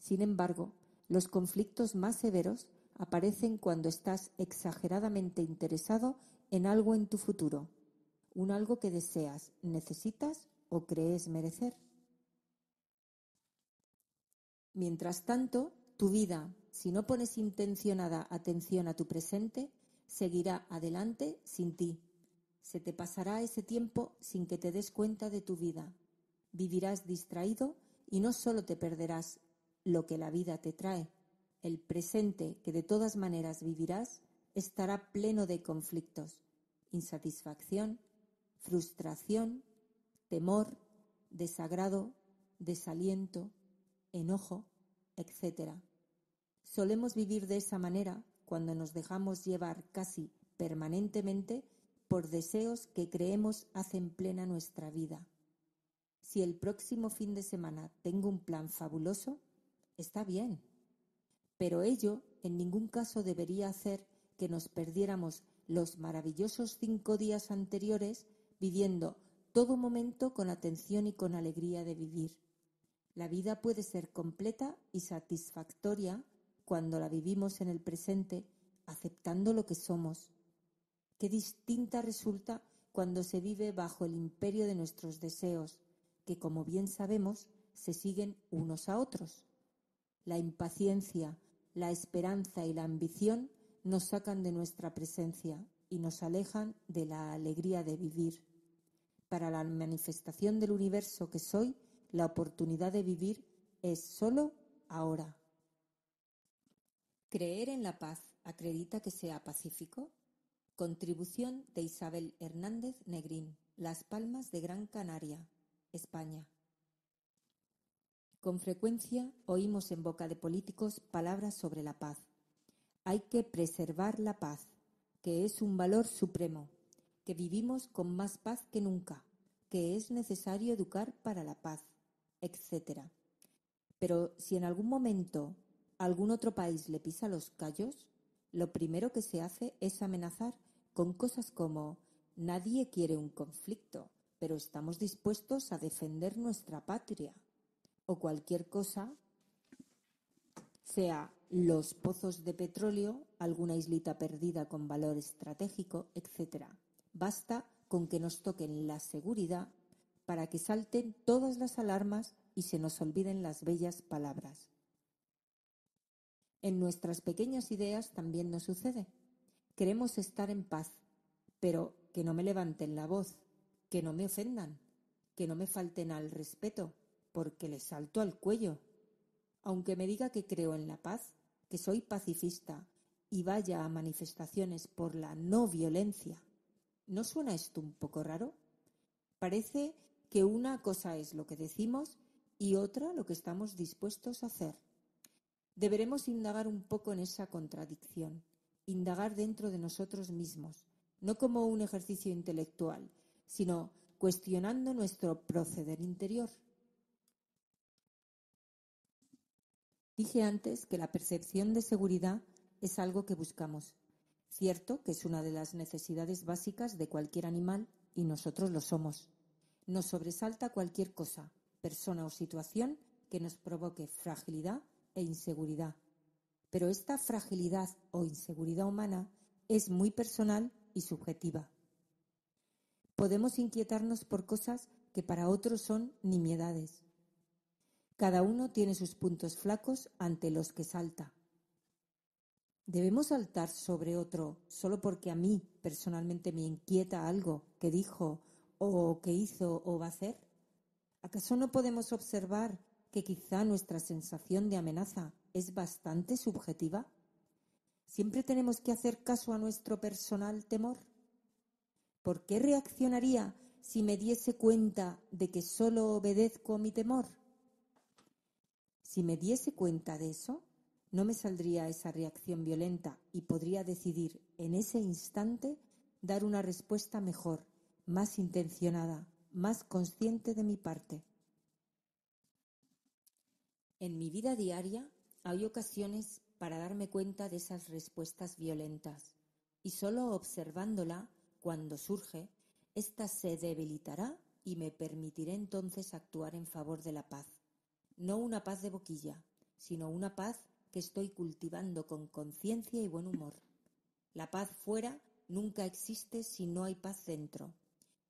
Sin embargo, los conflictos más severos aparecen cuando estás exageradamente interesado en algo en tu futuro, un algo que deseas, necesitas o crees merecer. Mientras tanto, tu vida, si no pones intencionada atención a tu presente, seguirá adelante sin ti. Se te pasará ese tiempo sin que te des cuenta de tu vida. Vivirás distraído y no solo te perderás lo que la vida te trae, el presente que de todas maneras vivirás estará pleno de conflictos, insatisfacción, frustración, temor, desagrado, desaliento, enojo, etc. Solemos vivir de esa manera cuando nos dejamos llevar casi permanentemente por deseos que creemos hacen plena nuestra vida. Si el próximo fin de semana tengo un plan fabuloso, está bien, pero ello en ningún caso debería hacer que nos perdiéramos los maravillosos cinco días anteriores viviendo todo momento con atención y con alegría de vivir. La vida puede ser completa y satisfactoria cuando la vivimos en el presente, aceptando lo que somos. Qué distinta resulta cuando se vive bajo el imperio de nuestros deseos, que como bien sabemos se siguen unos a otros. La impaciencia, la esperanza y la ambición nos sacan de nuestra presencia y nos alejan de la alegría de vivir. Para la manifestación del universo que soy, la oportunidad de vivir es solo ahora. Creer en la paz acredita que sea pacífico. Contribución de Isabel Hernández Negrín, Las Palmas de Gran Canaria, España. Con frecuencia oímos en boca de políticos palabras sobre la paz hay que preservar la paz, que es un valor supremo, que vivimos con más paz que nunca, que es necesario educar para la paz, etc. Pero si en algún momento algún otro país le pisa los callos, lo primero que se hace es amenazar con cosas como nadie quiere un conflicto, pero estamos dispuestos a defender nuestra patria o cualquier cosa, sea los pozos de petróleo, alguna islita perdida con valor estratégico, etc. Basta con que nos toquen la seguridad para que salten todas las alarmas y se nos olviden las bellas palabras. En nuestras pequeñas ideas también nos sucede. Queremos estar en paz, pero que no me levanten la voz, que no me ofendan, que no me falten al respeto, porque les salto al cuello. Aunque me diga que creo en la paz, que soy pacifista y vaya a manifestaciones por la no violencia. ¿No suena esto un poco raro? Parece que una cosa es lo que decimos y otra lo que estamos dispuestos a hacer. Deberemos indagar un poco en esa contradicción, indagar dentro de nosotros mismos, no como un ejercicio intelectual, sino cuestionando nuestro proceder interior. Dije antes que la percepción de seguridad es algo que buscamos. Cierto que es una de las necesidades básicas de cualquier animal y nosotros lo somos. Nos sobresalta cualquier cosa, persona o situación que nos provoque fragilidad e inseguridad. Pero esta fragilidad o inseguridad humana es muy personal y subjetiva. Podemos inquietarnos por cosas que para otros son nimiedades, cada uno tiene sus puntos flacos ante los que salta. ¿Debemos saltar sobre otro solo porque a mí personalmente me inquieta algo que dijo o que hizo o va a hacer? ¿Acaso no podemos observar que quizá nuestra sensación de amenaza es bastante subjetiva? ¿Siempre tenemos que hacer caso a nuestro personal temor? ¿Por qué reaccionaría si me diese cuenta de que solo obedezco mi temor? Si me diese cuenta de eso, no me saldría esa reacción violenta y podría decidir en ese instante dar una respuesta mejor, más intencionada, más consciente de mi parte. En mi vida diaria hay ocasiones para darme cuenta de esas respuestas violentas y solo observándola cuando surge, ésta se debilitará y me permitiré entonces actuar en favor de la paz no una paz de boquilla, sino una paz que estoy cultivando con conciencia y buen humor. La paz fuera nunca existe si no hay paz dentro.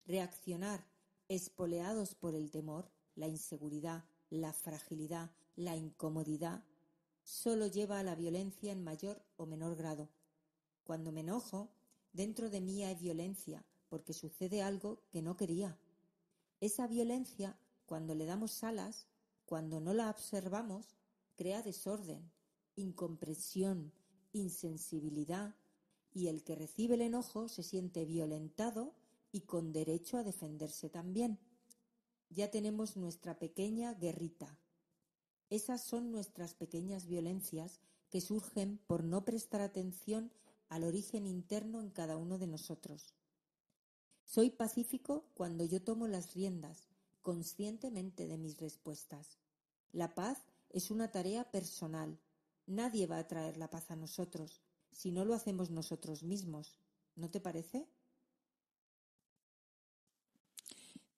Reaccionar, espoleados por el temor, la inseguridad, la fragilidad, la incomodidad, solo lleva a la violencia en mayor o menor grado. Cuando me enojo, dentro de mí hay violencia, porque sucede algo que no quería. Esa violencia, cuando le damos alas, cuando no la observamos, crea desorden, incomprensión, insensibilidad, y el que recibe el enojo se siente violentado y con derecho a defenderse también. Ya tenemos nuestra pequeña guerrita. Esas son nuestras pequeñas violencias que surgen por no prestar atención al origen interno en cada uno de nosotros. Soy pacífico cuando yo tomo las riendas conscientemente de mis respuestas. La paz es una tarea personal. Nadie va a traer la paz a nosotros si no lo hacemos nosotros mismos. ¿No te parece?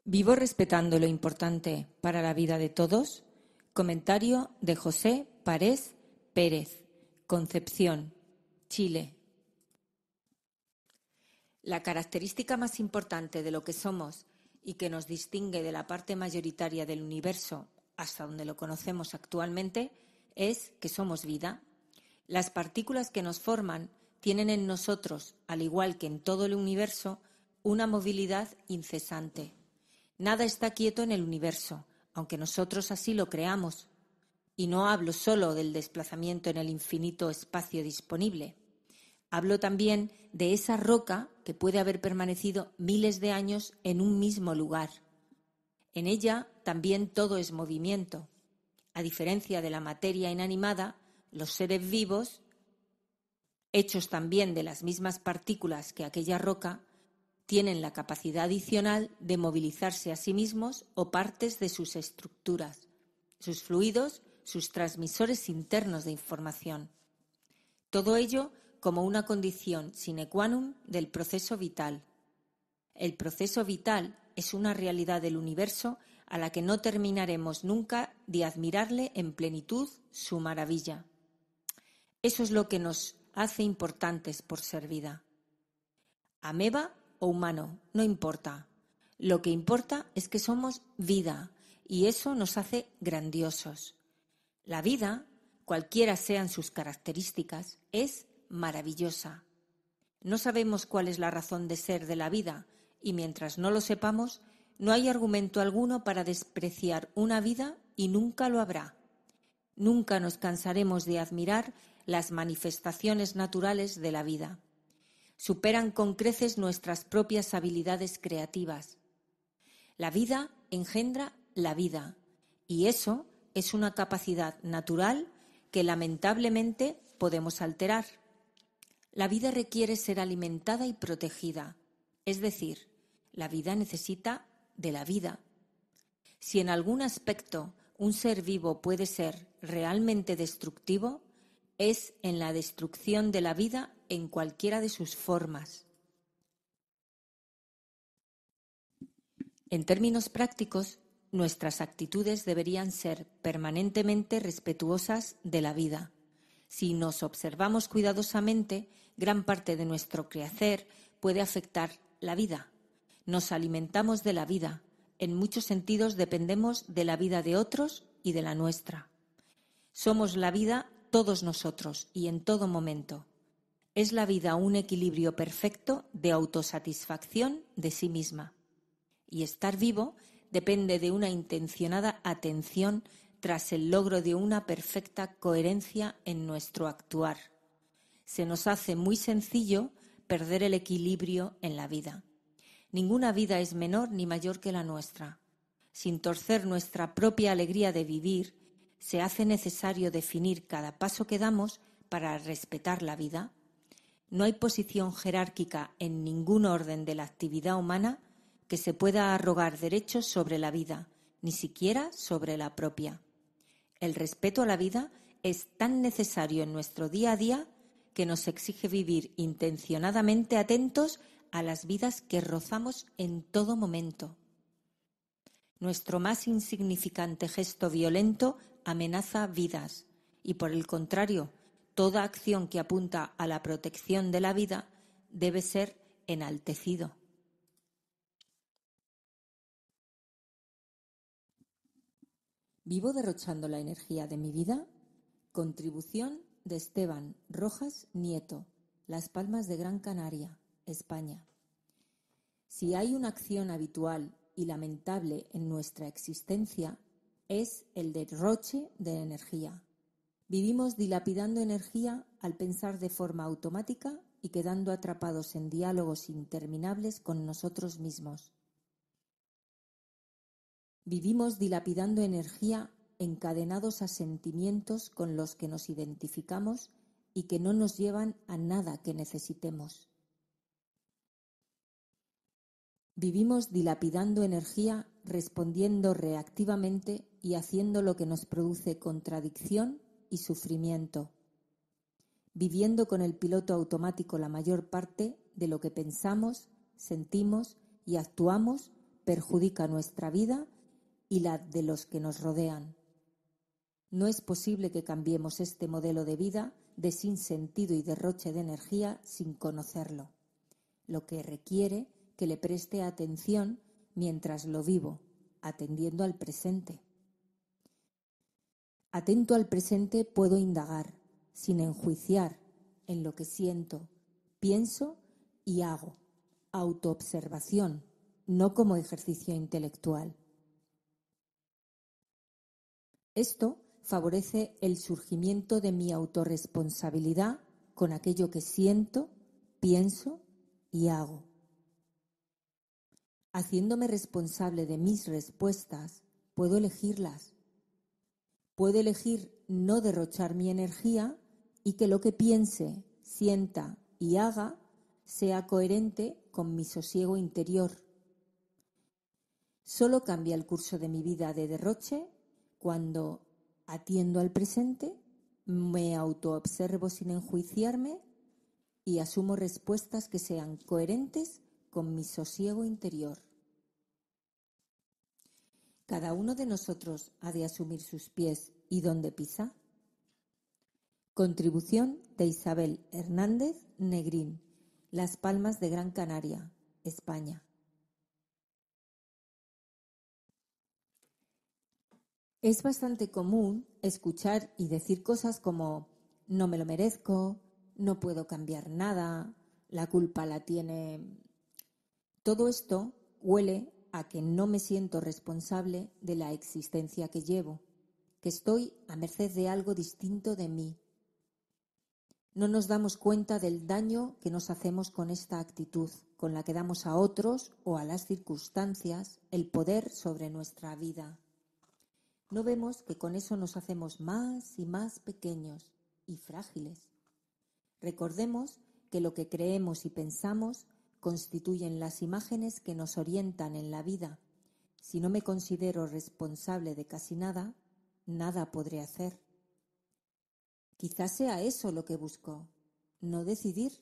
Vivo respetando lo importante para la vida de todos. Comentario de José Pérez Pérez, Concepción, Chile. La característica más importante de lo que somos y que nos distingue de la parte mayoritaria del universo hasta donde lo conocemos actualmente es que somos vida. Las partículas que nos forman tienen en nosotros, al igual que en todo el universo, una movilidad incesante. Nada está quieto en el universo, aunque nosotros así lo creamos. Y no hablo solo del desplazamiento en el infinito espacio disponible. Hablo también de esa roca que puede haber permanecido miles de años en un mismo lugar. En ella también todo es movimiento. A diferencia de la materia inanimada, los seres vivos, hechos también de las mismas partículas que aquella roca, tienen la capacidad adicional de movilizarse a sí mismos o partes de sus estructuras, sus fluidos, sus transmisores internos de información. Todo ello como una condición sine qua non del proceso vital. El proceso vital es una realidad del universo a la que no terminaremos nunca de admirarle en plenitud su maravilla. Eso es lo que nos hace importantes por ser vida. Ameba o humano, no importa. Lo que importa es que somos vida y eso nos hace grandiosos. La vida, cualquiera sean sus características, es maravillosa. No sabemos cuál es la razón de ser de la vida y mientras no lo sepamos, no hay argumento alguno para despreciar una vida y nunca lo habrá. Nunca nos cansaremos de admirar las manifestaciones naturales de la vida. Superan con creces nuestras propias habilidades creativas. La vida engendra la vida y eso es una capacidad natural que lamentablemente podemos alterar. La vida requiere ser alimentada y protegida, es decir, la vida necesita de la vida. Si en algún aspecto un ser vivo puede ser realmente destructivo, es en la destrucción de la vida en cualquiera de sus formas. En términos prácticos, nuestras actitudes deberían ser permanentemente respetuosas de la vida. Si nos observamos cuidadosamente, gran parte de nuestro crecer puede afectar la vida. Nos alimentamos de la vida. En muchos sentidos dependemos de la vida de otros y de la nuestra. Somos la vida todos nosotros y en todo momento. Es la vida un equilibrio perfecto de autosatisfacción de sí misma. Y estar vivo depende de una intencionada atención tras el logro de una perfecta coherencia en nuestro actuar se nos hace muy sencillo perder el equilibrio en la vida. Ninguna vida es menor ni mayor que la nuestra. Sin torcer nuestra propia alegría de vivir, se hace necesario definir cada paso que damos para respetar la vida. No hay posición jerárquica en ningún orden de la actividad humana que se pueda arrogar derechos sobre la vida, ni siquiera sobre la propia. El respeto a la vida es tan necesario en nuestro día a día que nos exige vivir intencionadamente atentos a las vidas que rozamos en todo momento. Nuestro más insignificante gesto violento amenaza vidas y, por el contrario, toda acción que apunta a la protección de la vida debe ser enaltecido. ¿Vivo derrochando la energía de mi vida? Contribución de Esteban Rojas Nieto, Las Palmas de Gran Canaria, España. Si hay una acción habitual y lamentable en nuestra existencia, es el derroche de energía. Vivimos dilapidando energía al pensar de forma automática y quedando atrapados en diálogos interminables con nosotros mismos. Vivimos dilapidando energía encadenados a sentimientos con los que nos identificamos y que no nos llevan a nada que necesitemos. Vivimos dilapidando energía, respondiendo reactivamente y haciendo lo que nos produce contradicción y sufrimiento, viviendo con el piloto automático la mayor parte de lo que pensamos, sentimos y actuamos perjudica nuestra vida y la de los que nos rodean. No es posible que cambiemos este modelo de vida de sinsentido y derroche de energía sin conocerlo, lo que requiere que le preste atención mientras lo vivo, atendiendo al presente. Atento al presente puedo indagar, sin enjuiciar, en lo que siento, pienso y hago. Autoobservación, no como ejercicio intelectual. Esto favorece el surgimiento de mi autorresponsabilidad con aquello que siento, pienso y hago. Haciéndome responsable de mis respuestas, puedo elegirlas. Puedo elegir no derrochar mi energía y que lo que piense, sienta y haga sea coherente con mi sosiego interior. Solo cambia el curso de mi vida de derroche cuando atiendo al presente, me autoobservo sin enjuiciarme y asumo respuestas que sean coherentes con mi sosiego interior. Cada uno de nosotros ha de asumir sus pies y dónde pisa. Contribución de Isabel Hernández Negrín, Las Palmas de Gran Canaria, España. Es bastante común escuchar y decir cosas como no me lo merezco, no puedo cambiar nada, la culpa la tiene... Todo esto huele a que no me siento responsable de la existencia que llevo, que estoy a merced de algo distinto de mí. No nos damos cuenta del daño que nos hacemos con esta actitud, con la que damos a otros o a las circunstancias el poder sobre nuestra vida. ¿No vemos que con eso nos hacemos más y más pequeños y frágiles? Recordemos que lo que creemos y pensamos constituyen las imágenes que nos orientan en la vida. Si no me considero responsable de casi nada, nada podré hacer. Quizás sea eso lo que busco, no decidir,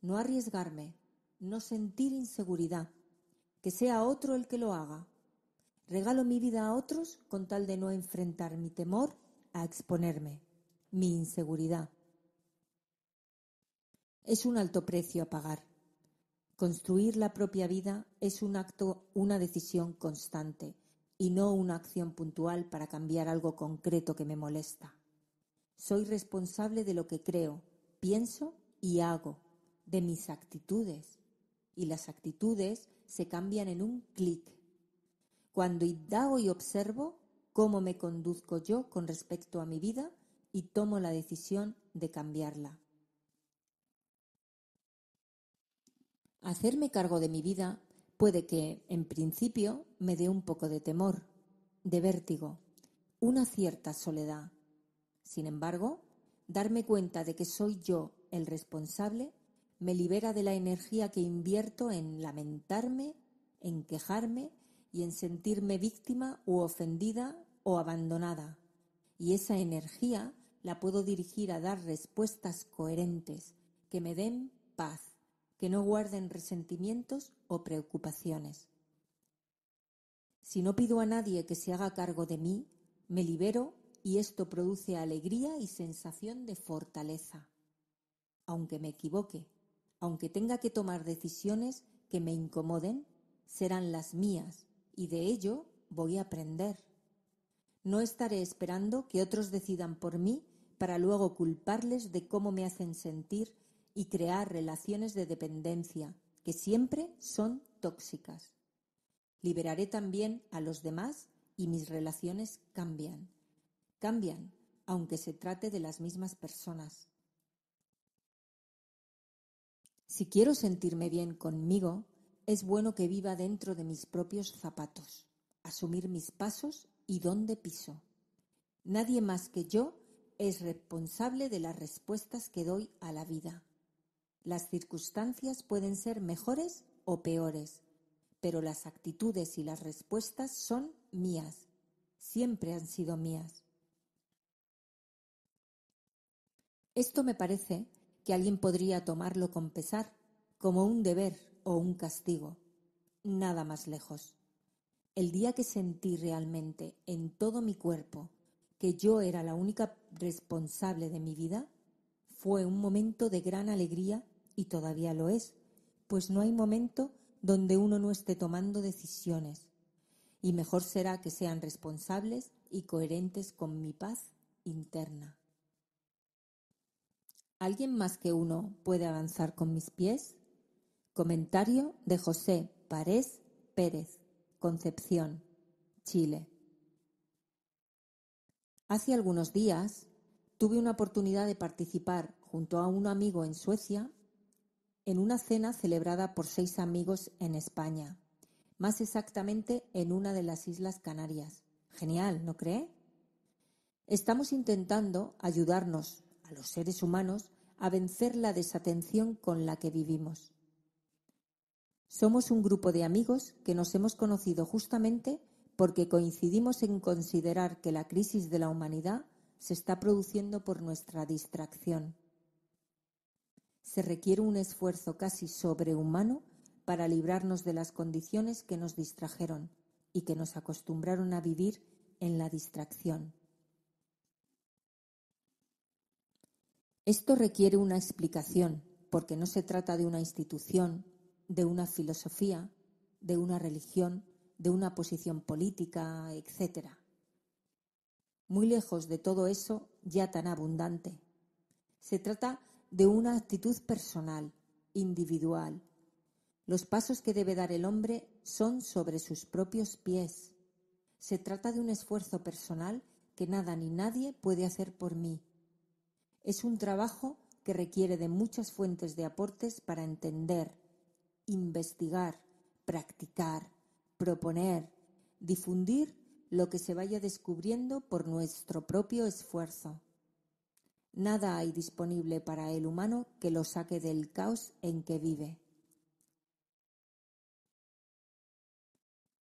no arriesgarme, no sentir inseguridad, que sea otro el que lo haga, Regalo mi vida a otros con tal de no enfrentar mi temor a exponerme, mi inseguridad. Es un alto precio a pagar. Construir la propia vida es un acto, una decisión constante y no una acción puntual para cambiar algo concreto que me molesta. Soy responsable de lo que creo, pienso y hago, de mis actitudes. Y las actitudes se cambian en un clic cuando indago y observo cómo me conduzco yo con respecto a mi vida y tomo la decisión de cambiarla. Hacerme cargo de mi vida puede que, en principio, me dé un poco de temor, de vértigo, una cierta soledad. Sin embargo, darme cuenta de que soy yo el responsable me libera de la energía que invierto en lamentarme, en quejarme y en sentirme víctima u ofendida o abandonada. Y esa energía la puedo dirigir a dar respuestas coherentes que me den paz, que no guarden resentimientos o preocupaciones. Si no pido a nadie que se haga cargo de mí, me libero y esto produce alegría y sensación de fortaleza. Aunque me equivoque, aunque tenga que tomar decisiones que me incomoden, serán las mías y de ello voy a aprender. No estaré esperando que otros decidan por mí para luego culparles de cómo me hacen sentir y crear relaciones de dependencia que siempre son tóxicas. Liberaré también a los demás y mis relaciones cambian. Cambian, aunque se trate de las mismas personas. Si quiero sentirme bien conmigo, es bueno que viva dentro de mis propios zapatos, asumir mis pasos y dónde piso. Nadie más que yo es responsable de las respuestas que doy a la vida. Las circunstancias pueden ser mejores o peores, pero las actitudes y las respuestas son mías, siempre han sido mías. Esto me parece que alguien podría tomarlo con pesar, como un deber o un castigo. Nada más lejos. El día que sentí realmente en todo mi cuerpo que yo era la única responsable de mi vida, fue un momento de gran alegría y todavía lo es, pues no hay momento donde uno no esté tomando decisiones. Y mejor será que sean responsables y coherentes con mi paz interna. ¿Alguien más que uno puede avanzar con mis pies? Comentario de José Parés Pérez, Concepción, Chile. Hace algunos días tuve una oportunidad de participar junto a un amigo en Suecia en una cena celebrada por seis amigos en España, más exactamente en una de las Islas Canarias. Genial, ¿no cree? Estamos intentando ayudarnos a los seres humanos a vencer la desatención con la que vivimos. Somos un grupo de amigos que nos hemos conocido justamente porque coincidimos en considerar que la crisis de la humanidad se está produciendo por nuestra distracción. Se requiere un esfuerzo casi sobrehumano para librarnos de las condiciones que nos distrajeron y que nos acostumbraron a vivir en la distracción. Esto requiere una explicación, porque no se trata de una institución, de una filosofía, de una religión, de una posición política, etc. Muy lejos de todo eso ya tan abundante. Se trata de una actitud personal, individual. Los pasos que debe dar el hombre son sobre sus propios pies. Se trata de un esfuerzo personal que nada ni nadie puede hacer por mí. Es un trabajo que requiere de muchas fuentes de aportes para entender, investigar, practicar, proponer, difundir lo que se vaya descubriendo por nuestro propio esfuerzo. Nada hay disponible para el humano que lo saque del caos en que vive.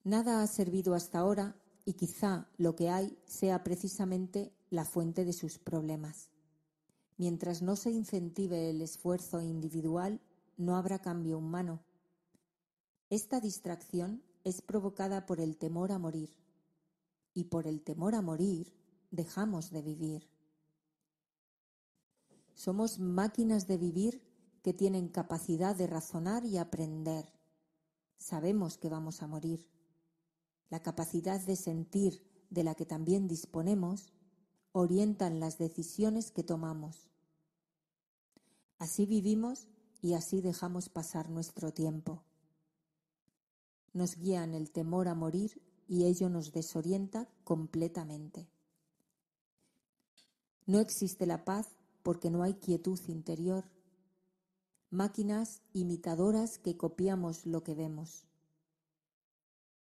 Nada ha servido hasta ahora y quizá lo que hay sea precisamente la fuente de sus problemas. Mientras no se incentive el esfuerzo individual, no habrá cambio humano, esta distracción es provocada por el temor a morir, y por el temor a morir dejamos de vivir. Somos máquinas de vivir que tienen capacidad de razonar y aprender. Sabemos que vamos a morir. La capacidad de sentir, de la que también disponemos, orientan las decisiones que tomamos. Así vivimos y así dejamos pasar nuestro tiempo nos guían el temor a morir y ello nos desorienta completamente. No existe la paz porque no hay quietud interior. Máquinas imitadoras que copiamos lo que vemos.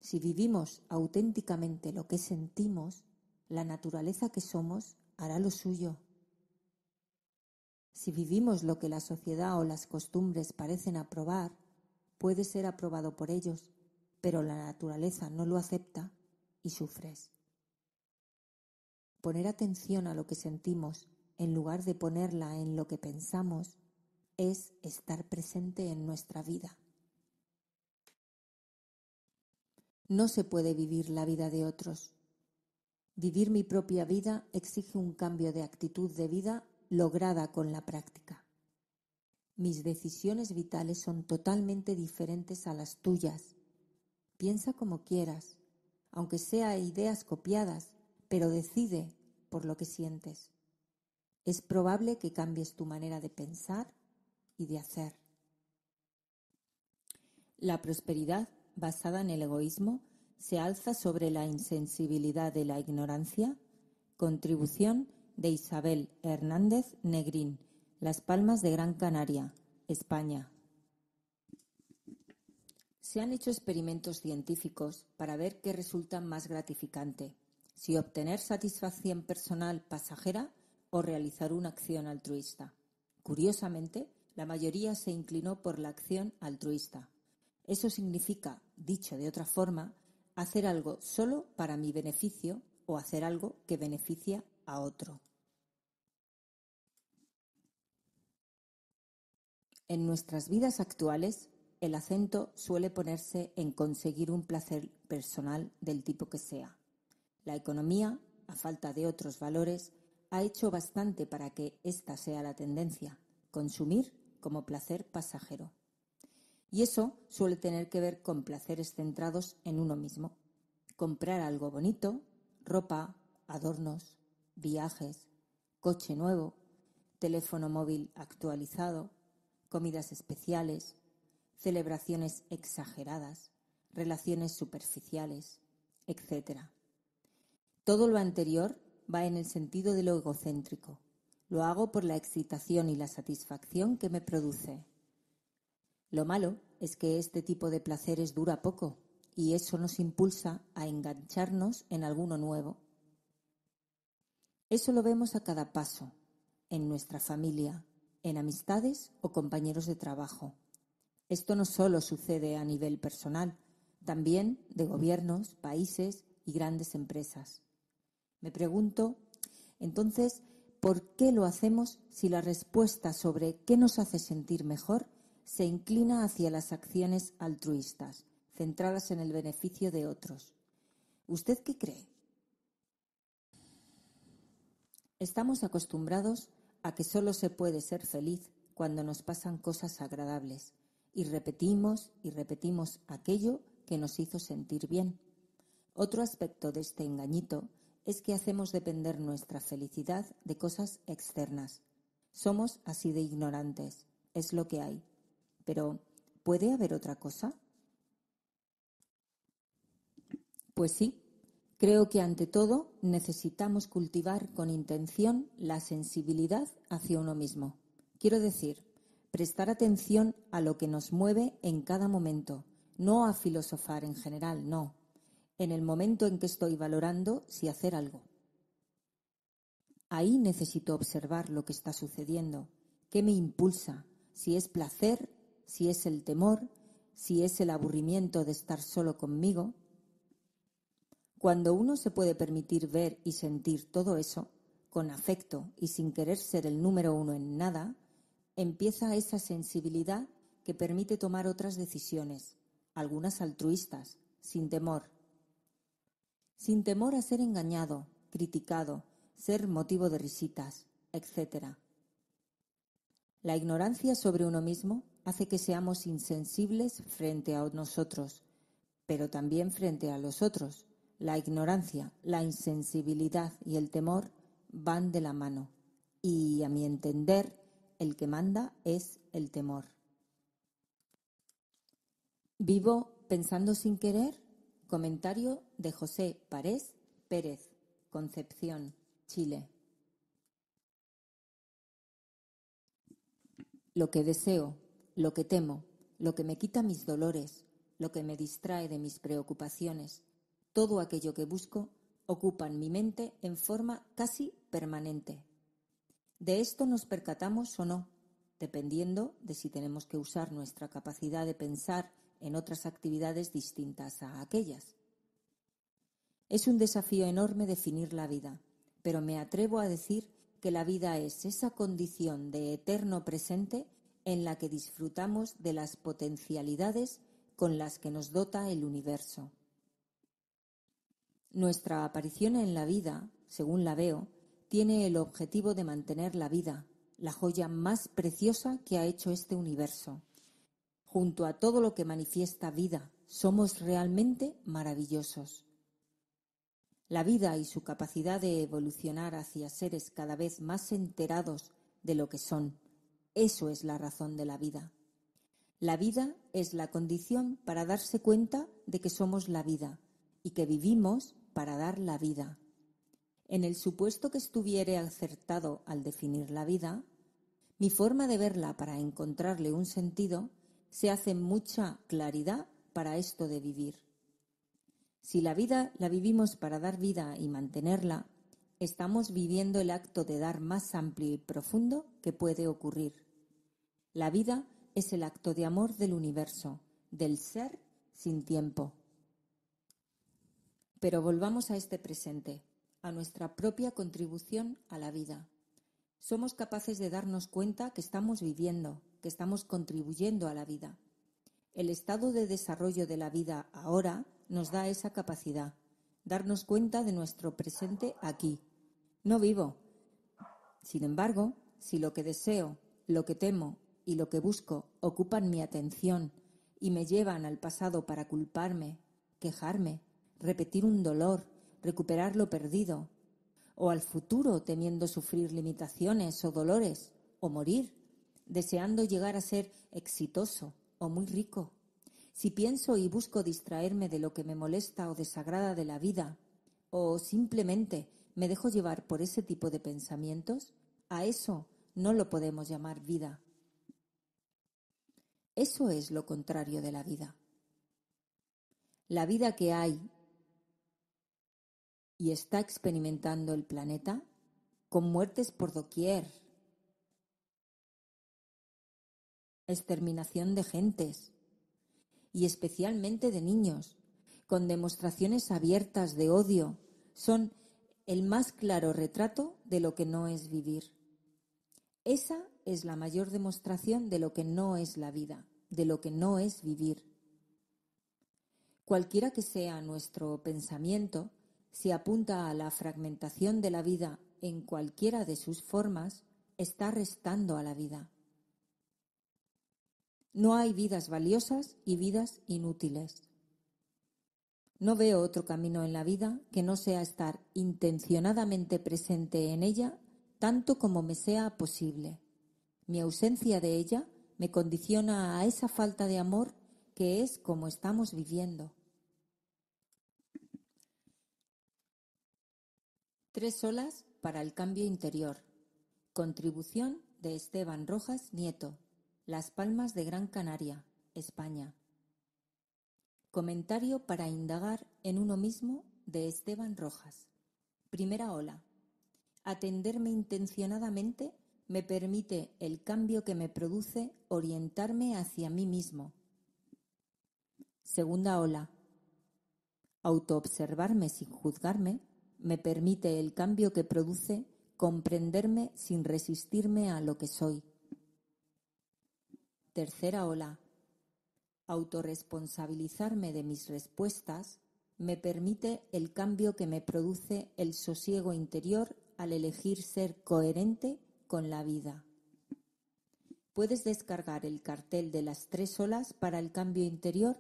Si vivimos auténticamente lo que sentimos, la naturaleza que somos hará lo suyo. Si vivimos lo que la sociedad o las costumbres parecen aprobar, puede ser aprobado por ellos pero la naturaleza no lo acepta y sufres. Poner atención a lo que sentimos en lugar de ponerla en lo que pensamos es estar presente en nuestra vida. No se puede vivir la vida de otros. Vivir mi propia vida exige un cambio de actitud de vida lograda con la práctica. Mis decisiones vitales son totalmente diferentes a las tuyas Piensa como quieras, aunque sea ideas copiadas, pero decide por lo que sientes. Es probable que cambies tu manera de pensar y de hacer. La prosperidad basada en el egoísmo se alza sobre la insensibilidad de la ignorancia. Contribución de Isabel Hernández Negrín, Las Palmas de Gran Canaria, España, se han hecho experimentos científicos para ver qué resulta más gratificante, si obtener satisfacción personal pasajera o realizar una acción altruista. Curiosamente, la mayoría se inclinó por la acción altruista. Eso significa, dicho de otra forma, hacer algo solo para mi beneficio o hacer algo que beneficia a otro. En nuestras vidas actuales el acento suele ponerse en conseguir un placer personal del tipo que sea. La economía, a falta de otros valores, ha hecho bastante para que esta sea la tendencia, consumir como placer pasajero. Y eso suele tener que ver con placeres centrados en uno mismo. Comprar algo bonito, ropa, adornos, viajes, coche nuevo, teléfono móvil actualizado, comidas especiales, celebraciones exageradas, relaciones superficiales, etc. Todo lo anterior va en el sentido de lo egocéntrico. Lo hago por la excitación y la satisfacción que me produce. Lo malo es que este tipo de placeres dura poco y eso nos impulsa a engancharnos en alguno nuevo. Eso lo vemos a cada paso, en nuestra familia, en amistades o compañeros de trabajo, esto no solo sucede a nivel personal, también de gobiernos, países y grandes empresas. Me pregunto, entonces, ¿por qué lo hacemos si la respuesta sobre qué nos hace sentir mejor se inclina hacia las acciones altruistas, centradas en el beneficio de otros? ¿Usted qué cree? Estamos acostumbrados a que solo se puede ser feliz cuando nos pasan cosas agradables y repetimos y repetimos aquello que nos hizo sentir bien. Otro aspecto de este engañito es que hacemos depender nuestra felicidad de cosas externas. Somos así de ignorantes, es lo que hay. Pero, ¿puede haber otra cosa? Pues sí, creo que ante todo necesitamos cultivar con intención la sensibilidad hacia uno mismo. Quiero decir, prestar atención a lo que nos mueve en cada momento, no a filosofar en general, no, en el momento en que estoy valorando si hacer algo. Ahí necesito observar lo que está sucediendo, qué me impulsa, si es placer, si es el temor, si es el aburrimiento de estar solo conmigo. Cuando uno se puede permitir ver y sentir todo eso, con afecto y sin querer ser el número uno en nada, empieza esa sensibilidad que permite tomar otras decisiones, algunas altruistas, sin temor. Sin temor a ser engañado, criticado, ser motivo de risitas, etc. La ignorancia sobre uno mismo hace que seamos insensibles frente a nosotros, pero también frente a los otros. La ignorancia, la insensibilidad y el temor van de la mano. Y a mi entender, el que manda es el temor. Vivo pensando sin querer. Comentario de José Parés Pérez, Concepción, Chile. Lo que deseo, lo que temo, lo que me quita mis dolores, lo que me distrae de mis preocupaciones, todo aquello que busco, ocupan mi mente en forma casi permanente. De esto nos percatamos o no, dependiendo de si tenemos que usar nuestra capacidad de pensar en otras actividades distintas a aquellas. Es un desafío enorme definir la vida, pero me atrevo a decir que la vida es esa condición de eterno presente en la que disfrutamos de las potencialidades con las que nos dota el universo. Nuestra aparición en la vida, según la veo, tiene el objetivo de mantener la vida, la joya más preciosa que ha hecho este universo. Junto a todo lo que manifiesta vida, somos realmente maravillosos. La vida y su capacidad de evolucionar hacia seres cada vez más enterados de lo que son, eso es la razón de la vida. La vida es la condición para darse cuenta de que somos la vida y que vivimos para dar la vida. En el supuesto que estuviere acertado al definir la vida, mi forma de verla para encontrarle un sentido se hace mucha claridad para esto de vivir. Si la vida la vivimos para dar vida y mantenerla, estamos viviendo el acto de dar más amplio y profundo que puede ocurrir. La vida es el acto de amor del universo, del ser sin tiempo. Pero volvamos a este presente a nuestra propia contribución a la vida. Somos capaces de darnos cuenta que estamos viviendo, que estamos contribuyendo a la vida. El estado de desarrollo de la vida ahora nos da esa capacidad, darnos cuenta de nuestro presente aquí. No vivo. Sin embargo, si lo que deseo, lo que temo y lo que busco ocupan mi atención y me llevan al pasado para culparme, quejarme, repetir un dolor, recuperar lo perdido, o al futuro temiendo sufrir limitaciones o dolores, o morir, deseando llegar a ser exitoso o muy rico. Si pienso y busco distraerme de lo que me molesta o desagrada de la vida, o simplemente me dejo llevar por ese tipo de pensamientos, a eso no lo podemos llamar vida. Eso es lo contrario de la vida. La vida que hay y está experimentando el planeta con muertes por doquier, exterminación de gentes y especialmente de niños, con demostraciones abiertas de odio, son el más claro retrato de lo que no es vivir. Esa es la mayor demostración de lo que no es la vida, de lo que no es vivir. Cualquiera que sea nuestro pensamiento, si apunta a la fragmentación de la vida en cualquiera de sus formas, está restando a la vida. No hay vidas valiosas y vidas inútiles. No veo otro camino en la vida que no sea estar intencionadamente presente en ella tanto como me sea posible. Mi ausencia de ella me condiciona a esa falta de amor que es como estamos viviendo. Tres olas para el cambio interior. Contribución de Esteban Rojas Nieto. Las Palmas de Gran Canaria, España. Comentario para indagar en uno mismo de Esteban Rojas. Primera ola. Atenderme intencionadamente me permite el cambio que me produce orientarme hacia mí mismo. Segunda ola. Autoobservarme sin juzgarme me permite el cambio que produce comprenderme sin resistirme a lo que soy. Tercera ola. Autoresponsabilizarme de mis respuestas me permite el cambio que me produce el sosiego interior al elegir ser coherente con la vida. Puedes descargar el cartel de las tres olas para el cambio interior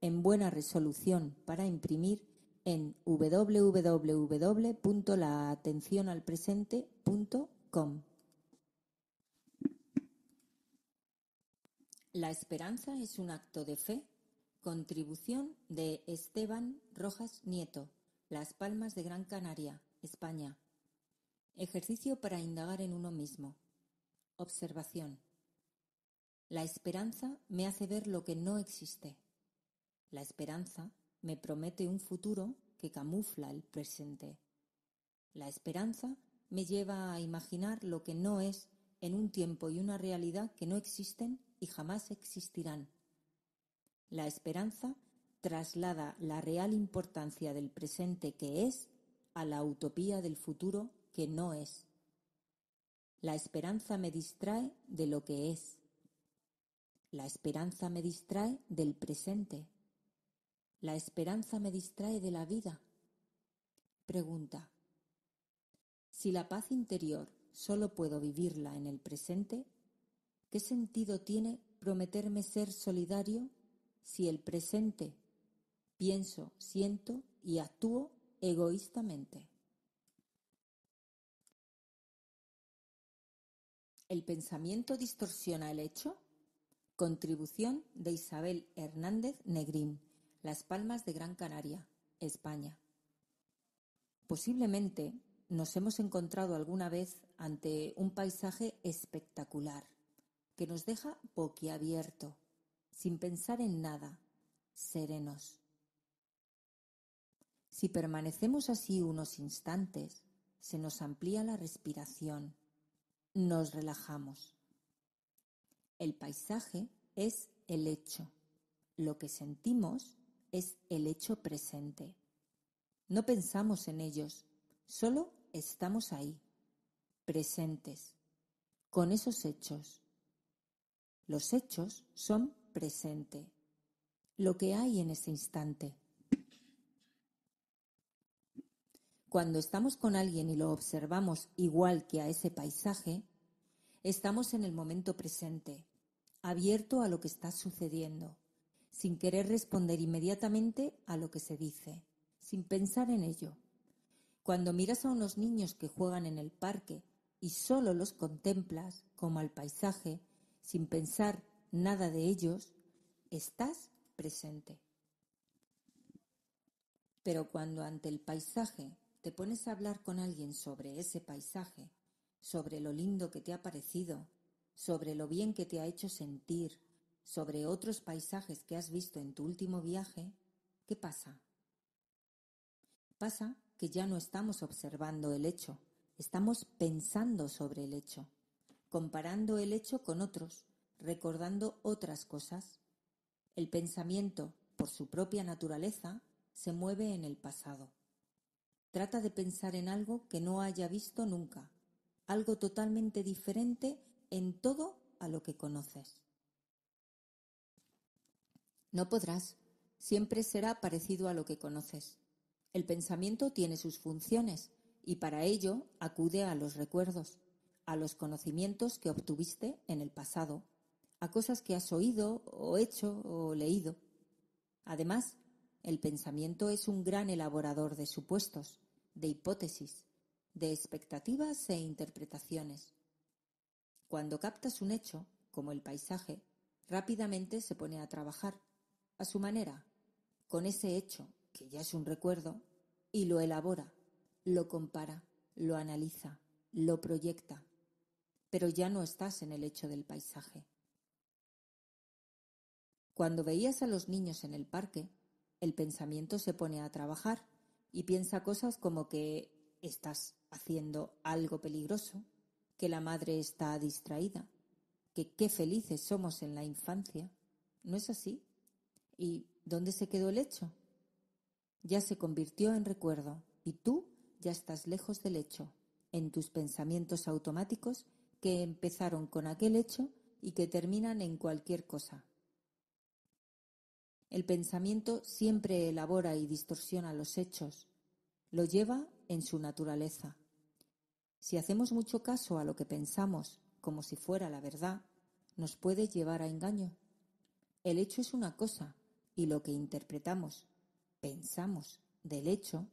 en buena resolución para imprimir en www.laatencionalpresente.com. La esperanza es un acto de fe. Contribución de Esteban Rojas Nieto, Las Palmas de Gran Canaria, España. Ejercicio para indagar en uno mismo. Observación. La esperanza me hace ver lo que no existe. La esperanza me promete un futuro que camufla el presente. La esperanza me lleva a imaginar lo que no es en un tiempo y una realidad que no existen y jamás existirán. La esperanza traslada la real importancia del presente que es a la utopía del futuro que no es. La esperanza me distrae de lo que es. La esperanza me distrae del presente. La esperanza me distrae de la vida. Pregunta. Si la paz interior solo puedo vivirla en el presente, ¿qué sentido tiene prometerme ser solidario si el presente pienso, siento y actúo egoístamente? ¿El pensamiento distorsiona el hecho? Contribución de Isabel Hernández Negrín. Las Palmas de Gran Canaria, España. Posiblemente nos hemos encontrado alguna vez ante un paisaje espectacular que nos deja boquiabierto, sin pensar en nada, serenos. Si permanecemos así unos instantes, se nos amplía la respiración, nos relajamos. El paisaje es el hecho, lo que sentimos es el hecho presente. No pensamos en ellos, solo estamos ahí, presentes, con esos hechos. Los hechos son presente, lo que hay en ese instante. Cuando estamos con alguien y lo observamos igual que a ese paisaje, estamos en el momento presente, abierto a lo que está sucediendo sin querer responder inmediatamente a lo que se dice, sin pensar en ello. Cuando miras a unos niños que juegan en el parque y solo los contemplas como al paisaje, sin pensar nada de ellos, estás presente. Pero cuando ante el paisaje te pones a hablar con alguien sobre ese paisaje, sobre lo lindo que te ha parecido, sobre lo bien que te ha hecho sentir, sobre otros paisajes que has visto en tu último viaje, ¿qué pasa? Pasa que ya no estamos observando el hecho, estamos pensando sobre el hecho, comparando el hecho con otros, recordando otras cosas. El pensamiento, por su propia naturaleza, se mueve en el pasado. Trata de pensar en algo que no haya visto nunca, algo totalmente diferente en todo a lo que conoces. No podrás. Siempre será parecido a lo que conoces. El pensamiento tiene sus funciones y para ello acude a los recuerdos, a los conocimientos que obtuviste en el pasado, a cosas que has oído o hecho o leído. Además, el pensamiento es un gran elaborador de supuestos, de hipótesis, de expectativas e interpretaciones. Cuando captas un hecho, como el paisaje, rápidamente se pone a trabajar a su manera, con ese hecho, que ya es un recuerdo, y lo elabora, lo compara, lo analiza, lo proyecta. Pero ya no estás en el hecho del paisaje. Cuando veías a los niños en el parque, el pensamiento se pone a trabajar y piensa cosas como que estás haciendo algo peligroso, que la madre está distraída, que qué felices somos en la infancia. ¿No es así? ¿Y dónde se quedó el hecho? Ya se convirtió en recuerdo y tú ya estás lejos del hecho, en tus pensamientos automáticos que empezaron con aquel hecho y que terminan en cualquier cosa. El pensamiento siempre elabora y distorsiona los hechos, lo lleva en su naturaleza. Si hacemos mucho caso a lo que pensamos como si fuera la verdad, nos puede llevar a engaño. El hecho es una cosa, y lo que interpretamos, pensamos del hecho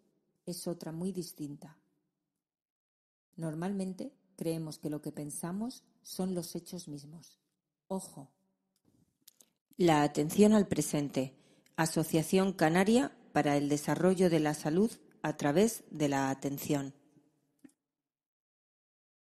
es otra muy distinta. Normalmente creemos que lo que pensamos son los hechos mismos. Ojo. La atención al presente. Asociación Canaria para el Desarrollo de la Salud a través de la atención.